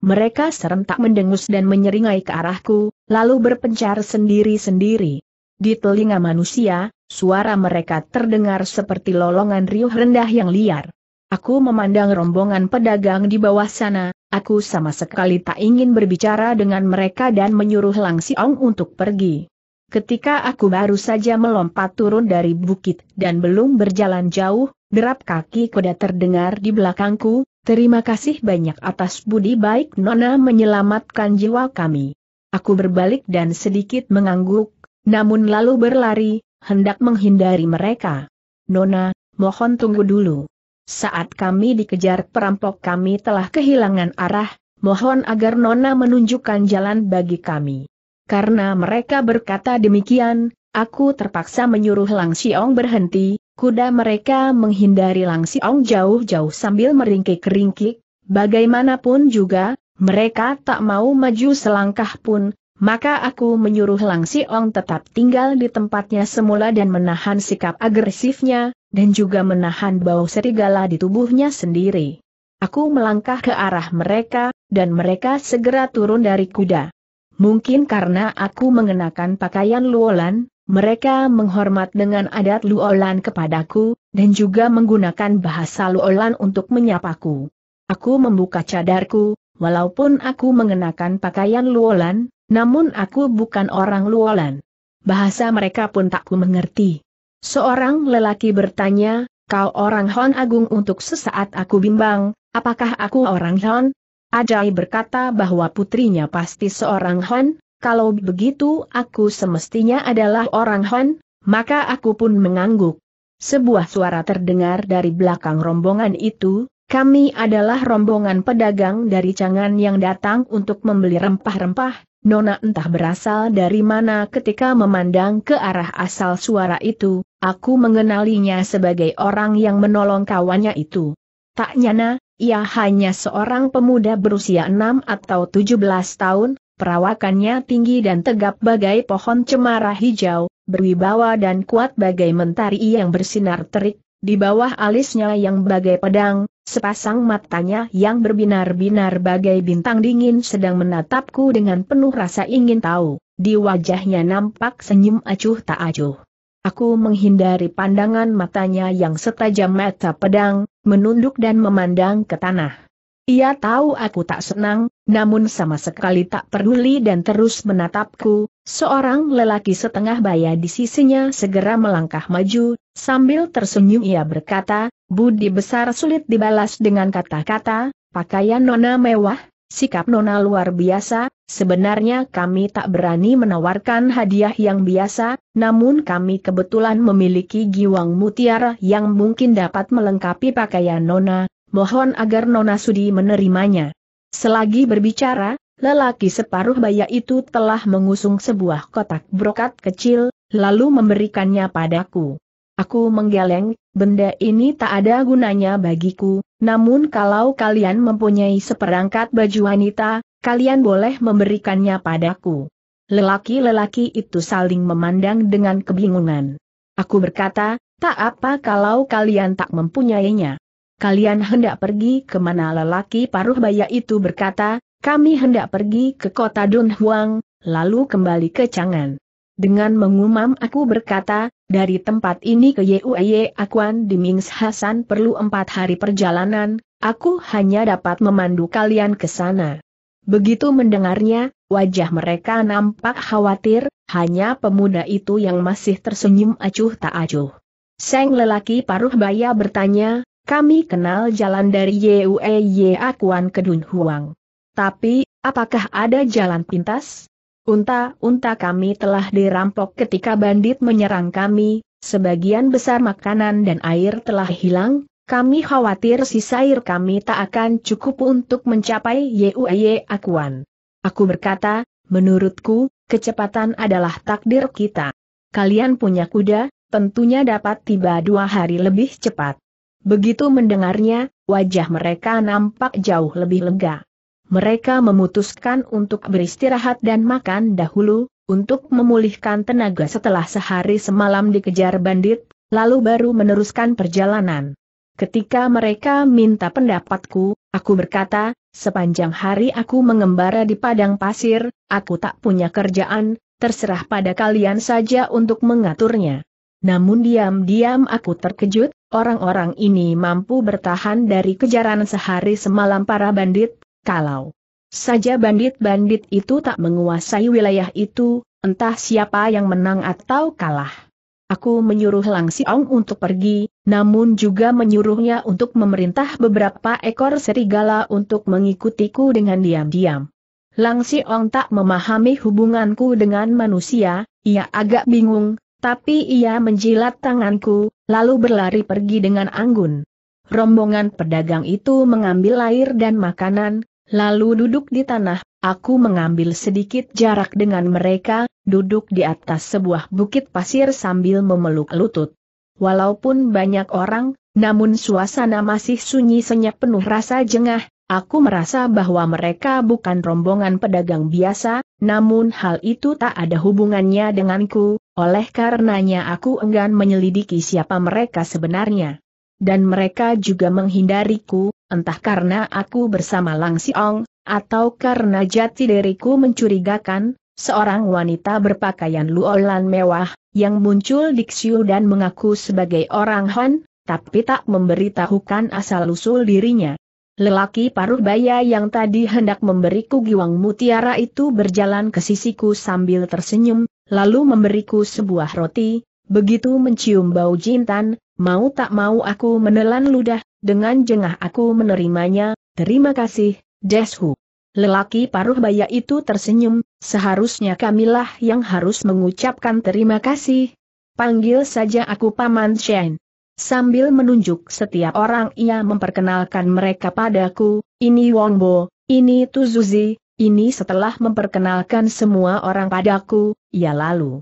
mereka serentak mendengus dan menyeringai ke arahku, lalu berpencar sendiri-sendiri. Di telinga manusia, suara mereka terdengar seperti lolongan riuh rendah yang liar. Aku memandang rombongan pedagang di bawah sana, aku sama sekali tak ingin berbicara dengan mereka dan menyuruh Lang Siong untuk pergi. Ketika aku baru saja melompat turun dari bukit dan belum berjalan jauh, derap kaki kuda terdengar di belakangku, terima kasih banyak atas budi baik Nona menyelamatkan jiwa kami. Aku berbalik dan sedikit mengangguk, namun lalu berlari, hendak menghindari mereka. Nona, mohon tunggu dulu saat kami dikejar perampok kami telah kehilangan arah, mohon agar Nona menunjukkan jalan bagi kami. Karena mereka berkata demikian, aku terpaksa menyuruh Lang Xiong berhenti, kuda mereka menghindari Lang Xiong jauh-jauh sambil meringkik-ringkik, bagaimanapun juga, mereka tak mau maju selangkah pun, maka aku menyuruh Lang Ong tetap tinggal di tempatnya semula dan menahan sikap agresifnya, dan juga menahan bau serigala di tubuhnya sendiri. Aku melangkah ke arah mereka, dan mereka segera turun dari kuda. Mungkin karena aku mengenakan pakaian luolan, mereka menghormat dengan adat luolan kepadaku, dan juga menggunakan bahasa luolan untuk menyapaku. Aku membuka cadarku, walaupun aku mengenakan pakaian luolan, namun aku bukan orang Luolan. Bahasa mereka pun tak ku mengerti. Seorang lelaki bertanya, kau orang Hon Agung untuk sesaat aku bimbang, apakah aku orang Hon? Ajai berkata bahwa putrinya pasti seorang Hon, kalau begitu aku semestinya adalah orang Hon, maka aku pun mengangguk. Sebuah suara terdengar dari belakang rombongan itu, kami adalah rombongan pedagang dari Cangan yang datang untuk membeli rempah-rempah, Nona entah berasal dari mana ketika memandang ke arah asal suara itu, aku mengenalinya sebagai orang yang menolong kawannya itu. Tak nyana, ia hanya seorang pemuda berusia 6 atau 17 tahun, perawakannya tinggi dan tegap bagai pohon cemara hijau, berwibawa dan kuat bagai mentari yang bersinar terik, di bawah alisnya yang bagai pedang, Sepasang matanya yang berbinar-binar bagai bintang dingin sedang menatapku dengan penuh rasa ingin tahu, di wajahnya nampak senyum acuh tak acuh. Aku menghindari pandangan matanya yang setajam mata pedang, menunduk dan memandang ke tanah. Ia tahu aku tak senang, namun sama sekali tak peduli dan terus menatapku, seorang lelaki setengah baya di sisinya segera melangkah maju, sambil tersenyum ia berkata, budi besar sulit dibalas dengan kata-kata, pakaian nona mewah, sikap nona luar biasa, sebenarnya kami tak berani menawarkan hadiah yang biasa, namun kami kebetulan memiliki giwang mutiara yang mungkin dapat melengkapi pakaian nona, mohon agar Nona Sudi menerimanya. Selagi berbicara, lelaki separuh baya itu telah mengusung sebuah kotak brokat kecil, lalu memberikannya padaku. Aku menggeleng, benda ini tak ada gunanya bagiku, namun kalau kalian mempunyai seperangkat baju wanita, kalian boleh memberikannya padaku. Lelaki-lelaki itu saling memandang dengan kebingungan. Aku berkata, tak apa kalau kalian tak mempunyainya kalian hendak pergi ke mana lelaki paruh baya itu berkata, kami hendak pergi ke kota Dunhuang, lalu kembali ke Changan. Dengan mengumam aku berkata, dari tempat ini ke Yueye Akuan di Mings Hasan perlu empat hari perjalanan, aku hanya dapat memandu kalian ke sana. Begitu mendengarnya, wajah mereka nampak khawatir, hanya pemuda itu yang masih tersenyum acuh tak acuh. Seng lelaki paruh baya bertanya, kami kenal jalan dari Yueye Akuan ke Dunhuang. Tapi, apakah ada jalan pintas? Unta-unta kami telah dirampok ketika bandit menyerang kami, sebagian besar makanan dan air telah hilang, kami khawatir sisa air kami tak akan cukup untuk mencapai Yueye Akuan. Aku berkata, menurutku, kecepatan adalah takdir kita. Kalian punya kuda, tentunya dapat tiba dua hari lebih cepat. Begitu mendengarnya, wajah mereka nampak jauh lebih lega. Mereka memutuskan untuk beristirahat dan makan dahulu, untuk memulihkan tenaga setelah sehari semalam dikejar bandit, lalu baru meneruskan perjalanan. Ketika mereka minta pendapatku, aku berkata, sepanjang hari aku mengembara di padang pasir, aku tak punya kerjaan, terserah pada kalian saja untuk mengaturnya. Namun diam-diam aku terkejut, orang-orang ini mampu bertahan dari kejaran sehari semalam para bandit, kalau saja bandit-bandit itu tak menguasai wilayah itu, entah siapa yang menang atau kalah. Aku menyuruh Lang Siong untuk pergi, namun juga menyuruhnya untuk memerintah beberapa ekor serigala untuk mengikutiku dengan diam-diam. Lang Siong tak memahami hubunganku dengan manusia, ia agak bingung, tapi ia menjilat tanganku, lalu berlari pergi dengan anggun. Rombongan pedagang itu mengambil air dan makanan, lalu duduk di tanah, aku mengambil sedikit jarak dengan mereka, duduk di atas sebuah bukit pasir sambil memeluk lutut. Walaupun banyak orang, namun suasana masih sunyi senyap penuh rasa jengah, Aku merasa bahwa mereka bukan rombongan pedagang biasa, namun hal itu tak ada hubungannya denganku, oleh karenanya aku enggan menyelidiki siapa mereka sebenarnya. Dan mereka juga menghindariku, entah karena aku bersama Lang Siong, atau karena jati diriku mencurigakan, seorang wanita berpakaian luolan mewah, yang muncul di Xiu dan mengaku sebagai orang Han, tapi tak memberitahukan asal-usul dirinya. Lelaki paruh baya yang tadi hendak memberiku giwang mutiara itu berjalan ke sisiku sambil tersenyum, lalu memberiku sebuah roti, begitu mencium bau jintan, mau tak mau aku menelan ludah, dengan jengah aku menerimanya, terima kasih, Deshu. Lelaki paruh baya itu tersenyum, seharusnya kamilah yang harus mengucapkan terima kasih. Panggil saja aku Paman Shen. Sambil menunjuk setiap orang ia memperkenalkan mereka padaku, ini Wongbo, ini Tuzuzi, ini setelah memperkenalkan semua orang padaku, ia lalu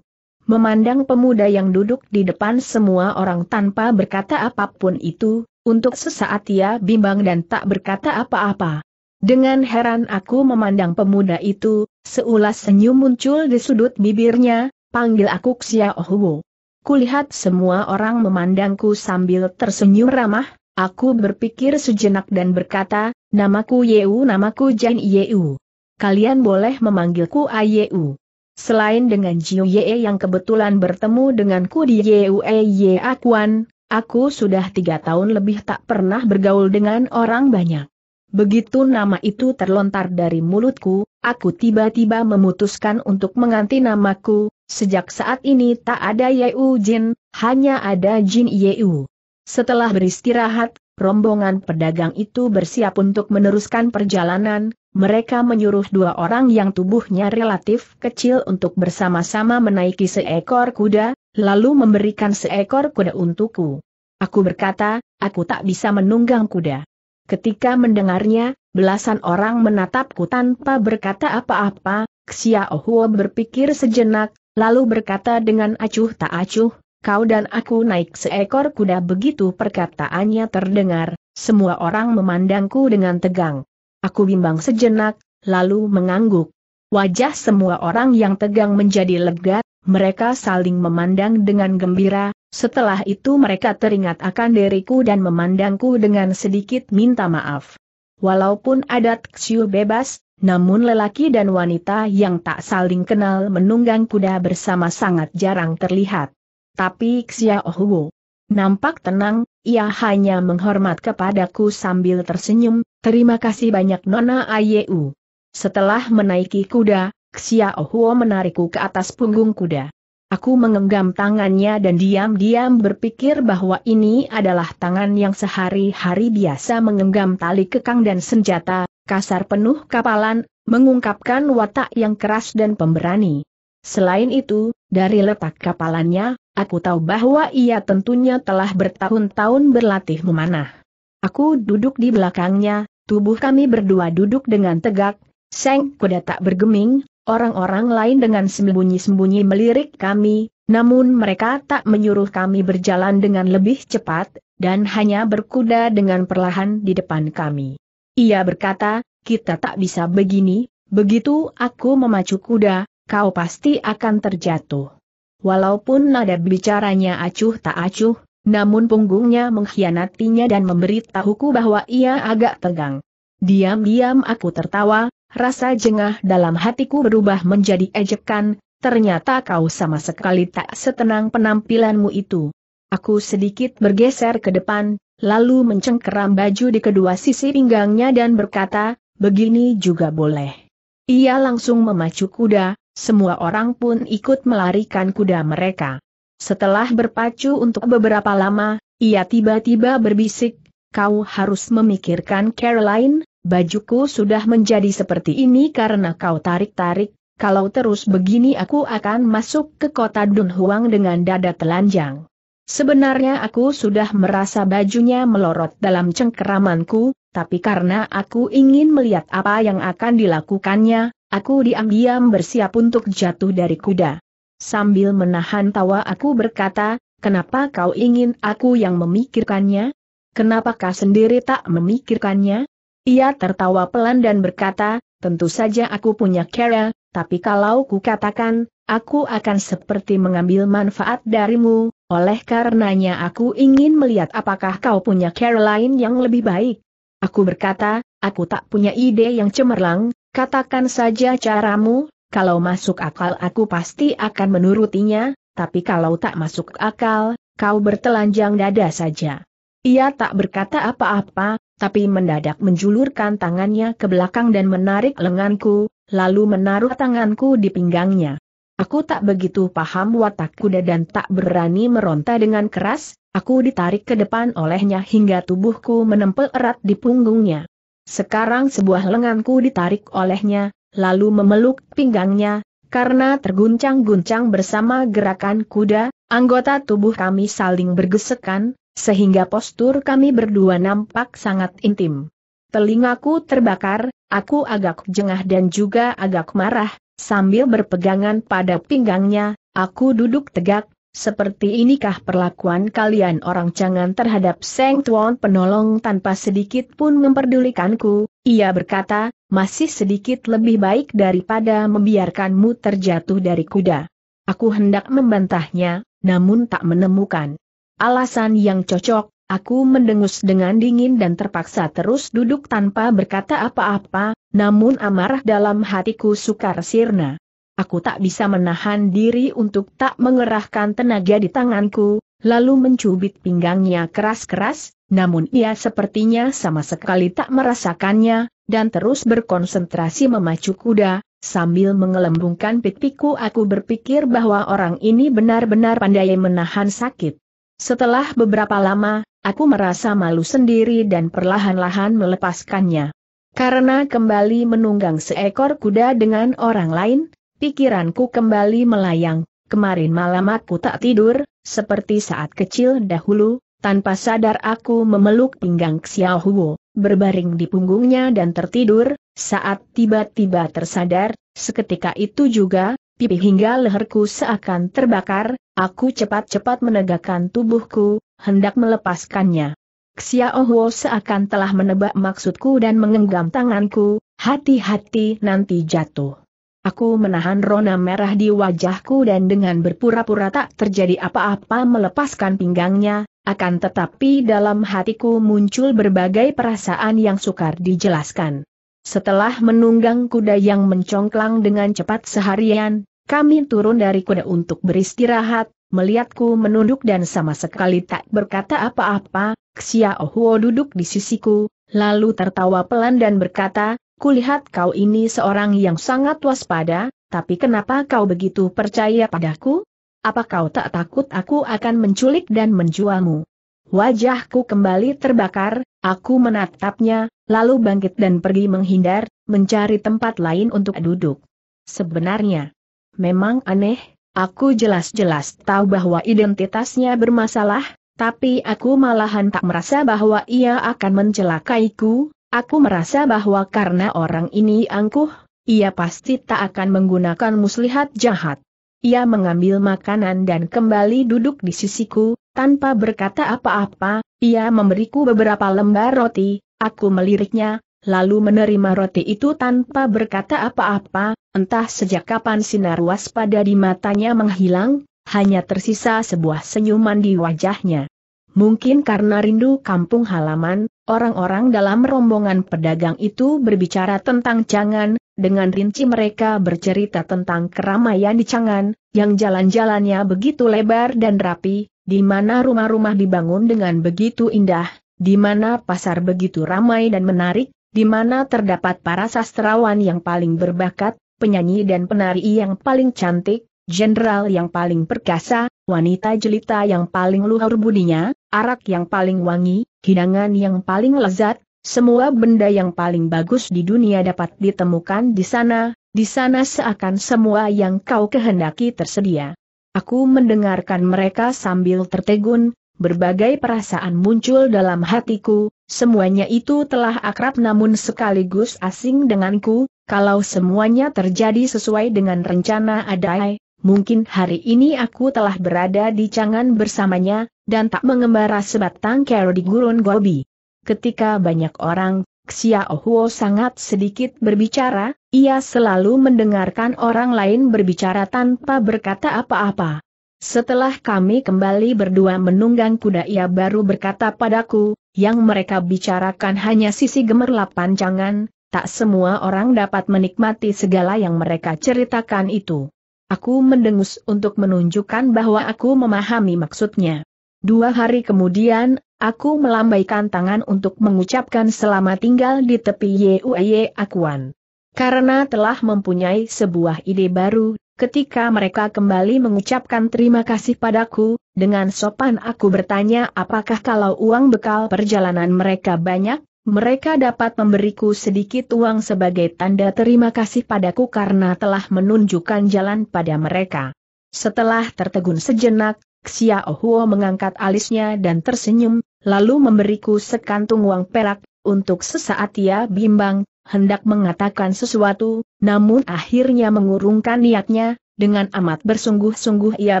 memandang pemuda yang duduk di depan semua orang tanpa berkata apapun itu, untuk sesaat ia bimbang dan tak berkata apa-apa. Dengan heran aku memandang pemuda itu, seulas senyum muncul di sudut bibirnya, panggil aku Xiao Huo. Kulihat semua orang memandangku sambil tersenyum ramah, aku berpikir sejenak dan berkata, namaku Yeu namaku Jan Yeu. Kalian boleh memanggilku Ayeu. Selain dengan Jiu Ye yang kebetulan bertemu denganku di Yeu Ye Akuan, aku sudah tiga tahun lebih tak pernah bergaul dengan orang banyak. Begitu nama itu terlontar dari mulutku, aku tiba-tiba memutuskan untuk mengganti namaku, sejak saat ini tak ada Yeu Jin, hanya ada Jin Yeu. Setelah beristirahat, rombongan pedagang itu bersiap untuk meneruskan perjalanan, mereka menyuruh dua orang yang tubuhnya relatif kecil untuk bersama-sama menaiki seekor kuda, lalu memberikan seekor kuda untukku. Aku berkata, aku tak bisa menunggang kuda. Ketika mendengarnya, belasan orang menatapku tanpa berkata apa-apa, Xiao Hua berpikir sejenak, lalu berkata dengan acuh tak acuh, kau dan aku naik seekor kuda begitu perkataannya terdengar, semua orang memandangku dengan tegang. Aku bimbang sejenak, lalu mengangguk. Wajah semua orang yang tegang menjadi lega, mereka saling memandang dengan gembira, setelah itu mereka teringat akan diriku dan memandangku dengan sedikit minta maaf. Walaupun adat Xiu bebas, namun lelaki dan wanita yang tak saling kenal menunggang kuda bersama sangat jarang terlihat. Tapi Xiao Huo nampak tenang, ia hanya menghormat kepadaku sambil tersenyum, terima kasih banyak Nona Ayu. Setelah menaiki kuda, Xiao menarikku ke atas punggung kuda. Aku mengenggam tangannya dan diam-diam berpikir bahwa ini adalah tangan yang sehari-hari biasa mengenggam tali kekang dan senjata, kasar penuh kapalan, mengungkapkan watak yang keras dan pemberani. Selain itu, dari letak kapalannya, aku tahu bahwa ia tentunya telah bertahun-tahun berlatih memanah. Aku duduk di belakangnya, tubuh kami berdua duduk dengan tegak, seng kuda tak bergeming, Orang-orang lain dengan sembunyi-sembunyi melirik kami, namun mereka tak menyuruh kami berjalan dengan lebih cepat, dan hanya berkuda dengan perlahan di depan kami. Ia berkata, kita tak bisa begini, begitu aku memacu kuda, kau pasti akan terjatuh. Walaupun nada bicaranya acuh tak acuh, namun punggungnya mengkhianatinya dan memberitahuku bahwa ia agak tegang. Diam-diam aku tertawa, Rasa jengah dalam hatiku berubah menjadi ejekan, ternyata kau sama sekali tak setenang penampilanmu itu. Aku sedikit bergeser ke depan, lalu mencengkeram baju di kedua sisi pinggangnya dan berkata, begini juga boleh. Ia langsung memacu kuda, semua orang pun ikut melarikan kuda mereka. Setelah berpacu untuk beberapa lama, ia tiba-tiba berbisik, kau harus memikirkan Caroline, bajuku sudah menjadi seperti ini karena kau tarik-tarik, kalau terus begini aku akan masuk ke kota Dunhuang dengan dada telanjang. Sebenarnya aku sudah merasa bajunya melorot dalam cengkeramanku, tapi karena aku ingin melihat apa yang akan dilakukannya, aku diam-diam bersiap untuk jatuh dari kuda. Sambil menahan tawa aku berkata, kenapa kau ingin aku yang memikirkannya? Kenapakah sendiri tak memikirkannya? Ia tertawa pelan dan berkata, tentu saja aku punya cara, tapi kalau ku katakan, aku akan seperti mengambil manfaat darimu, oleh karenanya aku ingin melihat apakah kau punya cara lain yang lebih baik. Aku berkata, aku tak punya ide yang cemerlang, katakan saja caramu, kalau masuk akal aku pasti akan menurutinya, tapi kalau tak masuk akal, kau bertelanjang dada saja. Ia tak berkata apa-apa, tapi mendadak menjulurkan tangannya ke belakang dan menarik lenganku, lalu menaruh tanganku di pinggangnya. Aku tak begitu paham watak kuda dan tak berani meronta dengan keras, aku ditarik ke depan olehnya hingga tubuhku menempel erat di punggungnya. Sekarang sebuah lenganku ditarik olehnya, lalu memeluk pinggangnya, karena terguncang-guncang bersama gerakan kuda, anggota tubuh kami saling bergesekan, sehingga postur kami berdua nampak sangat intim. Telingaku terbakar, aku agak jengah dan juga agak marah, sambil berpegangan pada pinggangnya, aku duduk tegak, seperti inikah perlakuan kalian orang jangan terhadap Seng Tuan penolong tanpa sedikit pun memperdulikanku, ia berkata, masih sedikit lebih baik daripada membiarkanmu terjatuh dari kuda. Aku hendak membantahnya, namun tak menemukan Alasan yang cocok, aku mendengus dengan dingin dan terpaksa terus duduk tanpa berkata apa-apa, namun amarah dalam hatiku sukar sirna. Aku tak bisa menahan diri untuk tak mengerahkan tenaga di tanganku, lalu mencubit pinggangnya keras-keras, namun ia sepertinya sama sekali tak merasakannya, dan terus berkonsentrasi memacu kuda, sambil mengelembungkan pipiku aku berpikir bahwa orang ini benar-benar pandai menahan sakit. Setelah beberapa lama, aku merasa malu sendiri dan perlahan-lahan melepaskannya. Karena kembali menunggang seekor kuda dengan orang lain, pikiranku kembali melayang. Kemarin malam aku tak tidur, seperti saat kecil dahulu, tanpa sadar aku memeluk pinggang Xiao Huo, berbaring di punggungnya dan tertidur, saat tiba-tiba tersadar, seketika itu juga, pipi hingga leherku seakan terbakar, aku cepat-cepat menegakkan tubuhku, hendak melepaskannya. Xiao seakan telah menebak maksudku dan mengenggam tanganku, hati-hati nanti jatuh. Aku menahan rona merah di wajahku dan dengan berpura-pura tak terjadi apa-apa melepaskan pinggangnya, akan tetapi dalam hatiku muncul berbagai perasaan yang sukar dijelaskan. Setelah menunggang kuda yang mencongklang dengan cepat seharian, kami turun dari kuda untuk beristirahat, melihatku menunduk dan sama sekali tak berkata apa-apa, Xiao Huo duduk di sisiku, lalu tertawa pelan dan berkata, Kulihat kau ini seorang yang sangat waspada, tapi kenapa kau begitu percaya padaku? Apa kau tak takut aku akan menculik dan menjualmu? Wajahku kembali terbakar, aku menatapnya, lalu bangkit dan pergi menghindar, mencari tempat lain untuk duduk. Sebenarnya, Memang aneh, aku jelas-jelas tahu bahwa identitasnya bermasalah, tapi aku malahan tak merasa bahwa ia akan mencelakaiku, aku merasa bahwa karena orang ini angkuh, ia pasti tak akan menggunakan muslihat jahat. Ia mengambil makanan dan kembali duduk di sisiku, tanpa berkata apa-apa, ia memberiku beberapa lembar roti, aku meliriknya, lalu menerima roti itu tanpa berkata apa-apa, entah sejak kapan sinar waspada di matanya menghilang, hanya tersisa sebuah senyuman di wajahnya. Mungkin karena rindu kampung halaman, orang-orang dalam rombongan pedagang itu berbicara tentang Cangan, dengan rinci mereka bercerita tentang keramaian di Cangan, yang jalan-jalannya begitu lebar dan rapi, di mana rumah-rumah dibangun dengan begitu indah, di mana pasar begitu ramai dan menarik, di mana terdapat para sastrawan yang paling berbakat, penyanyi dan penari yang paling cantik, jenderal yang paling perkasa, wanita jelita yang paling luhur budinya, arak yang paling wangi, hidangan yang paling lezat, semua benda yang paling bagus di dunia dapat ditemukan di sana, di sana seakan semua yang kau kehendaki tersedia. Aku mendengarkan mereka sambil tertegun, berbagai perasaan muncul dalam hatiku, semuanya itu telah akrab namun sekaligus asing denganku, kalau semuanya terjadi sesuai dengan rencana Adai, mungkin hari ini aku telah berada di cangan bersamanya, dan tak mengembara sebatang kero di gurun Gobi. Ketika banyak orang, Xiao Huo sangat sedikit berbicara, ia selalu mendengarkan orang lain berbicara tanpa berkata apa-apa. Setelah kami kembali berdua menunggang kuda ia baru berkata padaku, yang mereka bicarakan hanya sisi gemerlap pancangan, tak semua orang dapat menikmati segala yang mereka ceritakan itu. Aku mendengus untuk menunjukkan bahwa aku memahami maksudnya. Dua hari kemudian, aku melambaikan tangan untuk mengucapkan selamat tinggal di tepi Yueye Akuan. Karena telah mempunyai sebuah ide baru, Ketika mereka kembali mengucapkan terima kasih padaku, dengan sopan aku bertanya apakah kalau uang bekal perjalanan mereka banyak, mereka dapat memberiku sedikit uang sebagai tanda terima kasih padaku karena telah menunjukkan jalan pada mereka. Setelah tertegun sejenak, Xiao Huo mengangkat alisnya dan tersenyum, lalu memberiku sekantung uang perak, untuk sesaat ia bimbang, hendak mengatakan sesuatu, namun akhirnya mengurungkan niatnya, dengan amat bersungguh-sungguh ia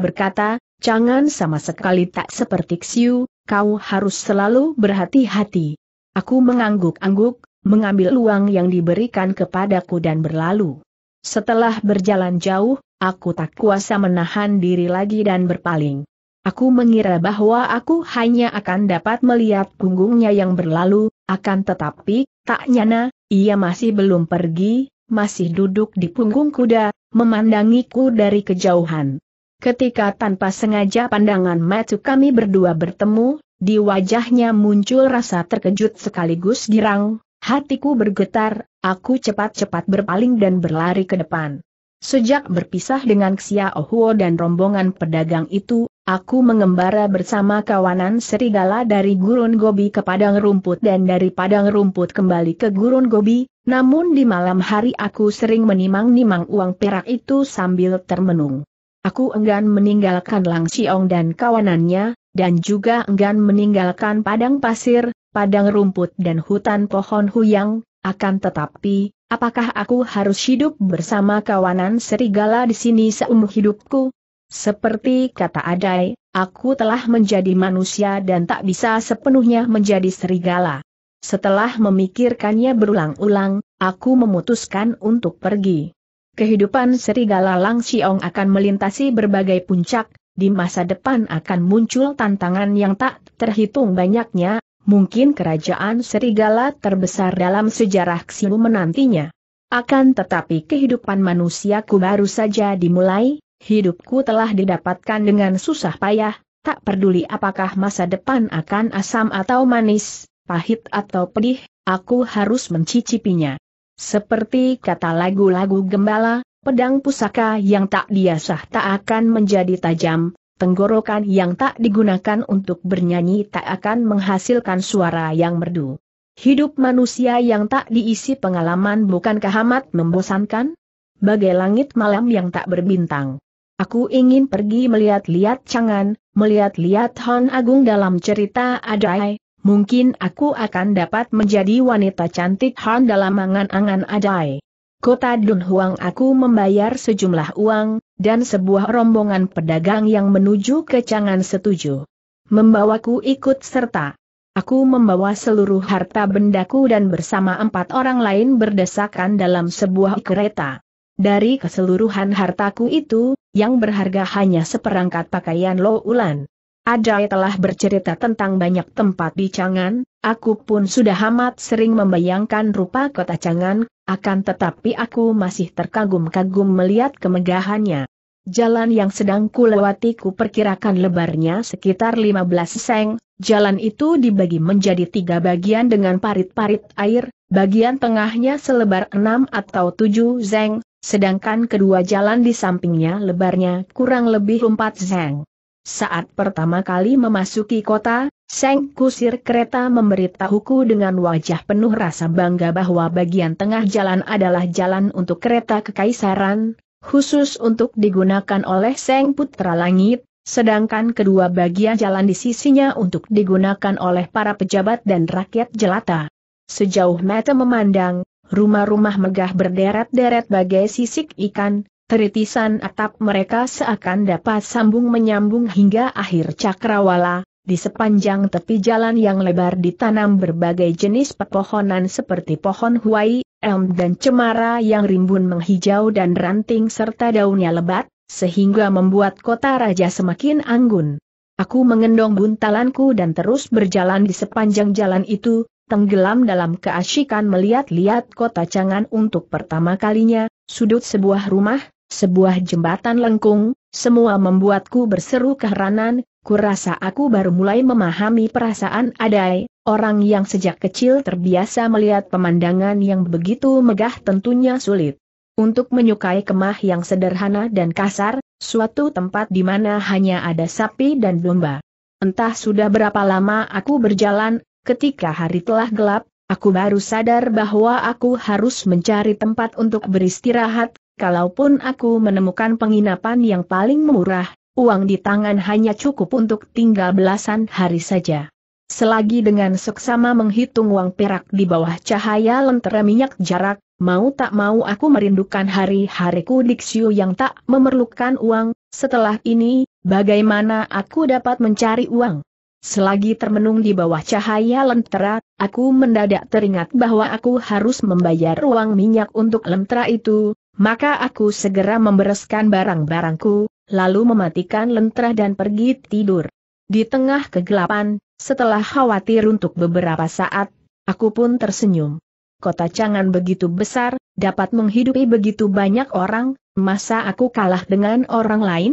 berkata, jangan sama sekali tak seperti Xiu, kau harus selalu berhati-hati. Aku mengangguk-angguk, mengambil uang yang diberikan kepadaku dan berlalu. Setelah berjalan jauh, aku tak kuasa menahan diri lagi dan berpaling. Aku mengira bahwa aku hanya akan dapat melihat punggungnya yang berlalu, akan tetapi, tak nyana, ia masih belum pergi, masih duduk di punggung kuda, memandangiku dari kejauhan. Ketika tanpa sengaja pandangan matu kami berdua bertemu, di wajahnya muncul rasa terkejut sekaligus girang, hatiku bergetar, aku cepat-cepat berpaling dan berlari ke depan. Sejak berpisah dengan Xiao Huo dan rombongan pedagang itu, Aku mengembara bersama kawanan serigala dari gurun gobi ke padang rumput dan dari padang rumput kembali ke gurun gobi, namun di malam hari aku sering menimang-nimang uang perak itu sambil termenung. Aku enggan meninggalkan Lang Siong dan kawanannya, dan juga enggan meninggalkan padang pasir, padang rumput dan hutan pohon huyang, akan tetapi, apakah aku harus hidup bersama kawanan serigala di sini seumur hidupku? Seperti kata Adai, aku telah menjadi manusia dan tak bisa sepenuhnya menjadi serigala. Setelah memikirkannya berulang-ulang, aku memutuskan untuk pergi. Kehidupan serigala Lang Xiong akan melintasi berbagai puncak, di masa depan akan muncul tantangan yang tak terhitung banyaknya, mungkin kerajaan serigala terbesar dalam sejarah Xiu menantinya. Akan tetapi kehidupan manusiaku baru saja dimulai, hidupku telah didapatkan dengan susah payah, tak peduli apakah masa depan akan asam atau manis, pahit atau pedih, aku harus mencicipinya. Seperti kata lagu-lagu gembala, pedang pusaka yang tak diasah tak akan menjadi tajam, tenggorokan yang tak digunakan untuk bernyanyi tak akan menghasilkan suara yang merdu. Hidup manusia yang tak diisi pengalaman bukan kehamat membosankan? Bagai langit malam yang tak berbintang. Aku ingin pergi melihat-lihat Cangan, melihat-lihat Hon Agung dalam cerita Adai, mungkin aku akan dapat menjadi wanita cantik Han dalam angan-angan adai. Kota Dunhuang aku membayar sejumlah uang, dan sebuah rombongan pedagang yang menuju ke Changan setuju. Membawaku ikut serta. Aku membawa seluruh harta bendaku dan bersama empat orang lain berdesakan dalam sebuah kereta. Dari keseluruhan hartaku itu, yang berharga hanya seperangkat pakaian Lo Ulan. Adai telah bercerita tentang banyak tempat di Cangan, aku pun sudah amat sering membayangkan rupa kota Cangan, akan tetapi aku masih terkagum-kagum melihat kemegahannya. Jalan yang sedang kulewati ku perkirakan lebarnya sekitar 15 seng, jalan itu dibagi menjadi tiga bagian dengan parit-parit air, bagian tengahnya selebar 6 atau 7 zeng, sedangkan kedua jalan di sampingnya lebarnya kurang lebih 4 zeng saat pertama kali memasuki kota, Seng Kusir kereta memberitahuku dengan wajah penuh rasa bangga bahwa bagian tengah jalan adalah jalan untuk kereta kekaisaran, khusus untuk digunakan oleh Seng Putra Langit, sedangkan kedua bagian jalan di sisinya untuk digunakan oleh para pejabat dan rakyat jelata. Sejauh mata memandang, rumah-rumah megah berderet-deret bagai sisik ikan, Teritisan atap mereka seakan dapat sambung menyambung hingga akhir cakrawala, di sepanjang tepi jalan yang lebar ditanam berbagai jenis pepohonan seperti pohon huai, elm dan cemara yang rimbun menghijau dan ranting serta daunnya lebat, sehingga membuat kota raja semakin anggun. Aku mengendong buntalanku dan terus berjalan di sepanjang jalan itu, tenggelam dalam keasyikan melihat-lihat kota Cangan untuk pertama kalinya, sudut sebuah rumah, sebuah jembatan lengkung, semua membuatku berseru keheranan, kurasa aku baru mulai memahami perasaan Adai, orang yang sejak kecil terbiasa melihat pemandangan yang begitu megah tentunya sulit. Untuk menyukai kemah yang sederhana dan kasar, suatu tempat di mana hanya ada sapi dan domba. Entah sudah berapa lama aku berjalan, ketika hari telah gelap, aku baru sadar bahwa aku harus mencari tempat untuk beristirahat, kalaupun aku menemukan penginapan yang paling murah, uang di tangan hanya cukup untuk tinggal belasan hari saja. Selagi dengan seksama menghitung uang perak di bawah cahaya lentera minyak jarak, mau tak mau aku merindukan hari-hariku di yang tak memerlukan uang, setelah ini, bagaimana aku dapat mencari uang? Selagi termenung di bawah cahaya lentera, aku mendadak teringat bahwa aku harus membayar uang minyak untuk lentera itu, maka aku segera membereskan barang-barangku, lalu mematikan lentera dan pergi tidur. Di tengah kegelapan, setelah khawatir untuk beberapa saat, aku pun tersenyum. Kota Cangan begitu besar, dapat menghidupi begitu banyak orang, masa aku kalah dengan orang lain?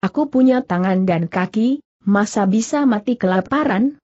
Aku punya tangan dan kaki, masa bisa mati kelaparan?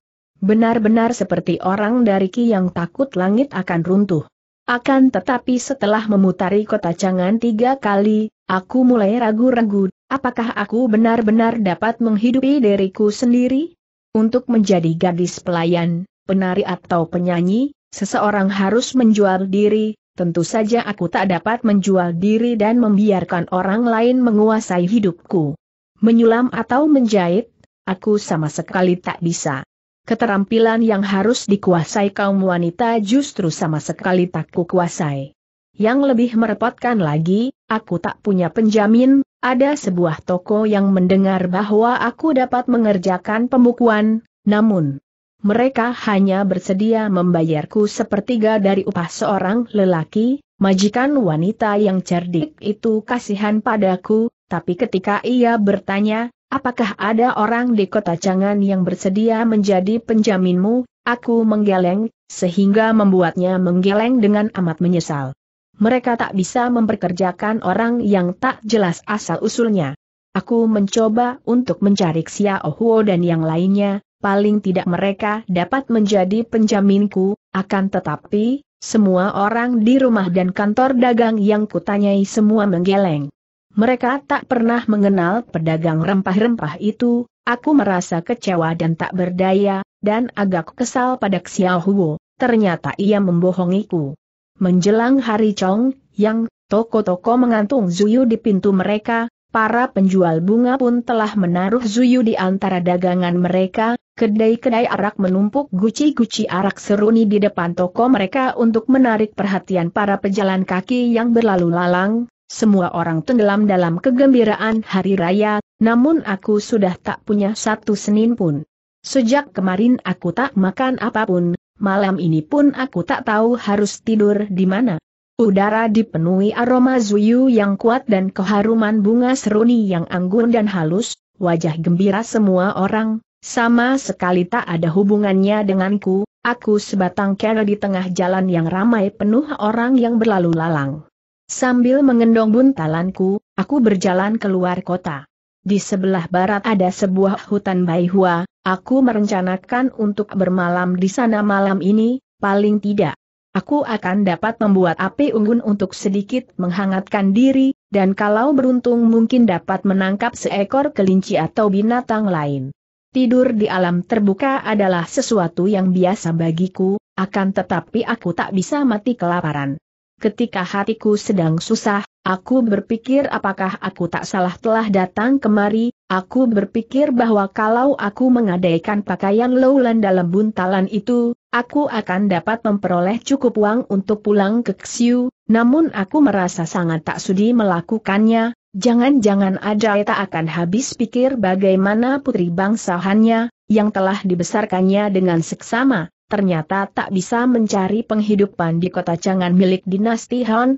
Benar-benar seperti orang dari Ki yang takut langit akan runtuh. Akan tetapi setelah memutari kota Cangan tiga kali, aku mulai ragu-ragu, apakah aku benar-benar dapat menghidupi diriku sendiri? Untuk menjadi gadis pelayan, penari atau penyanyi, seseorang harus menjual diri, tentu saja aku tak dapat menjual diri dan membiarkan orang lain menguasai hidupku. Menyulam atau menjahit, aku sama sekali tak bisa keterampilan yang harus dikuasai kaum wanita justru sama sekali tak kuasai. Yang lebih merepotkan lagi, aku tak punya penjamin, ada sebuah toko yang mendengar bahwa aku dapat mengerjakan pembukuan, namun mereka hanya bersedia membayarku sepertiga dari upah seorang lelaki, majikan wanita yang cerdik itu kasihan padaku, tapi ketika ia bertanya, Apakah ada orang di kota cangan yang bersedia menjadi penjaminmu? Aku menggeleng, sehingga membuatnya menggeleng dengan amat menyesal. Mereka tak bisa memperkerjakan orang yang tak jelas asal-usulnya. Aku mencoba untuk mencari Xia Ohuo dan yang lainnya, paling tidak mereka dapat menjadi penjaminku, akan tetapi, semua orang di rumah dan kantor dagang yang kutanyai semua menggeleng. Mereka tak pernah mengenal pedagang rempah-rempah itu, aku merasa kecewa dan tak berdaya, dan agak kesal pada Xiao Huo, ternyata ia membohongiku. Menjelang hari Chong, yang toko-toko mengantung Zuyu di pintu mereka, para penjual bunga pun telah menaruh Zuyu di antara dagangan mereka, kedai-kedai arak menumpuk guci-guci arak seruni di depan toko mereka untuk menarik perhatian para pejalan kaki yang berlalu lalang, semua orang tenggelam dalam kegembiraan hari raya, namun aku sudah tak punya satu Senin pun. Sejak kemarin aku tak makan apapun, malam ini pun aku tak tahu harus tidur di mana. Udara dipenuhi aroma zuyu yang kuat dan keharuman bunga seruni yang anggun dan halus, wajah gembira semua orang, sama sekali tak ada hubungannya denganku, aku sebatang kera di tengah jalan yang ramai penuh orang yang berlalu lalang. Sambil mengendong buntalanku, aku berjalan keluar kota. Di sebelah barat ada sebuah hutan Baihua, aku merencanakan untuk bermalam di sana malam ini, paling tidak. Aku akan dapat membuat api unggun untuk sedikit menghangatkan diri, dan kalau beruntung mungkin dapat menangkap seekor kelinci atau binatang lain. Tidur di alam terbuka adalah sesuatu yang biasa bagiku, akan tetapi aku tak bisa mati kelaparan ketika hatiku sedang susah, aku berpikir apakah aku tak salah telah datang kemari, aku berpikir bahwa kalau aku mengadaikan pakaian Lowland dalam buntalan itu, aku akan dapat memperoleh cukup uang untuk pulang ke Xiu, namun aku merasa sangat tak sudi melakukannya, jangan-jangan Ajay tak akan habis pikir bagaimana putri bangsahannya, yang telah dibesarkannya dengan seksama, ternyata tak bisa mencari penghidupan di kota Changan milik dinasti Han,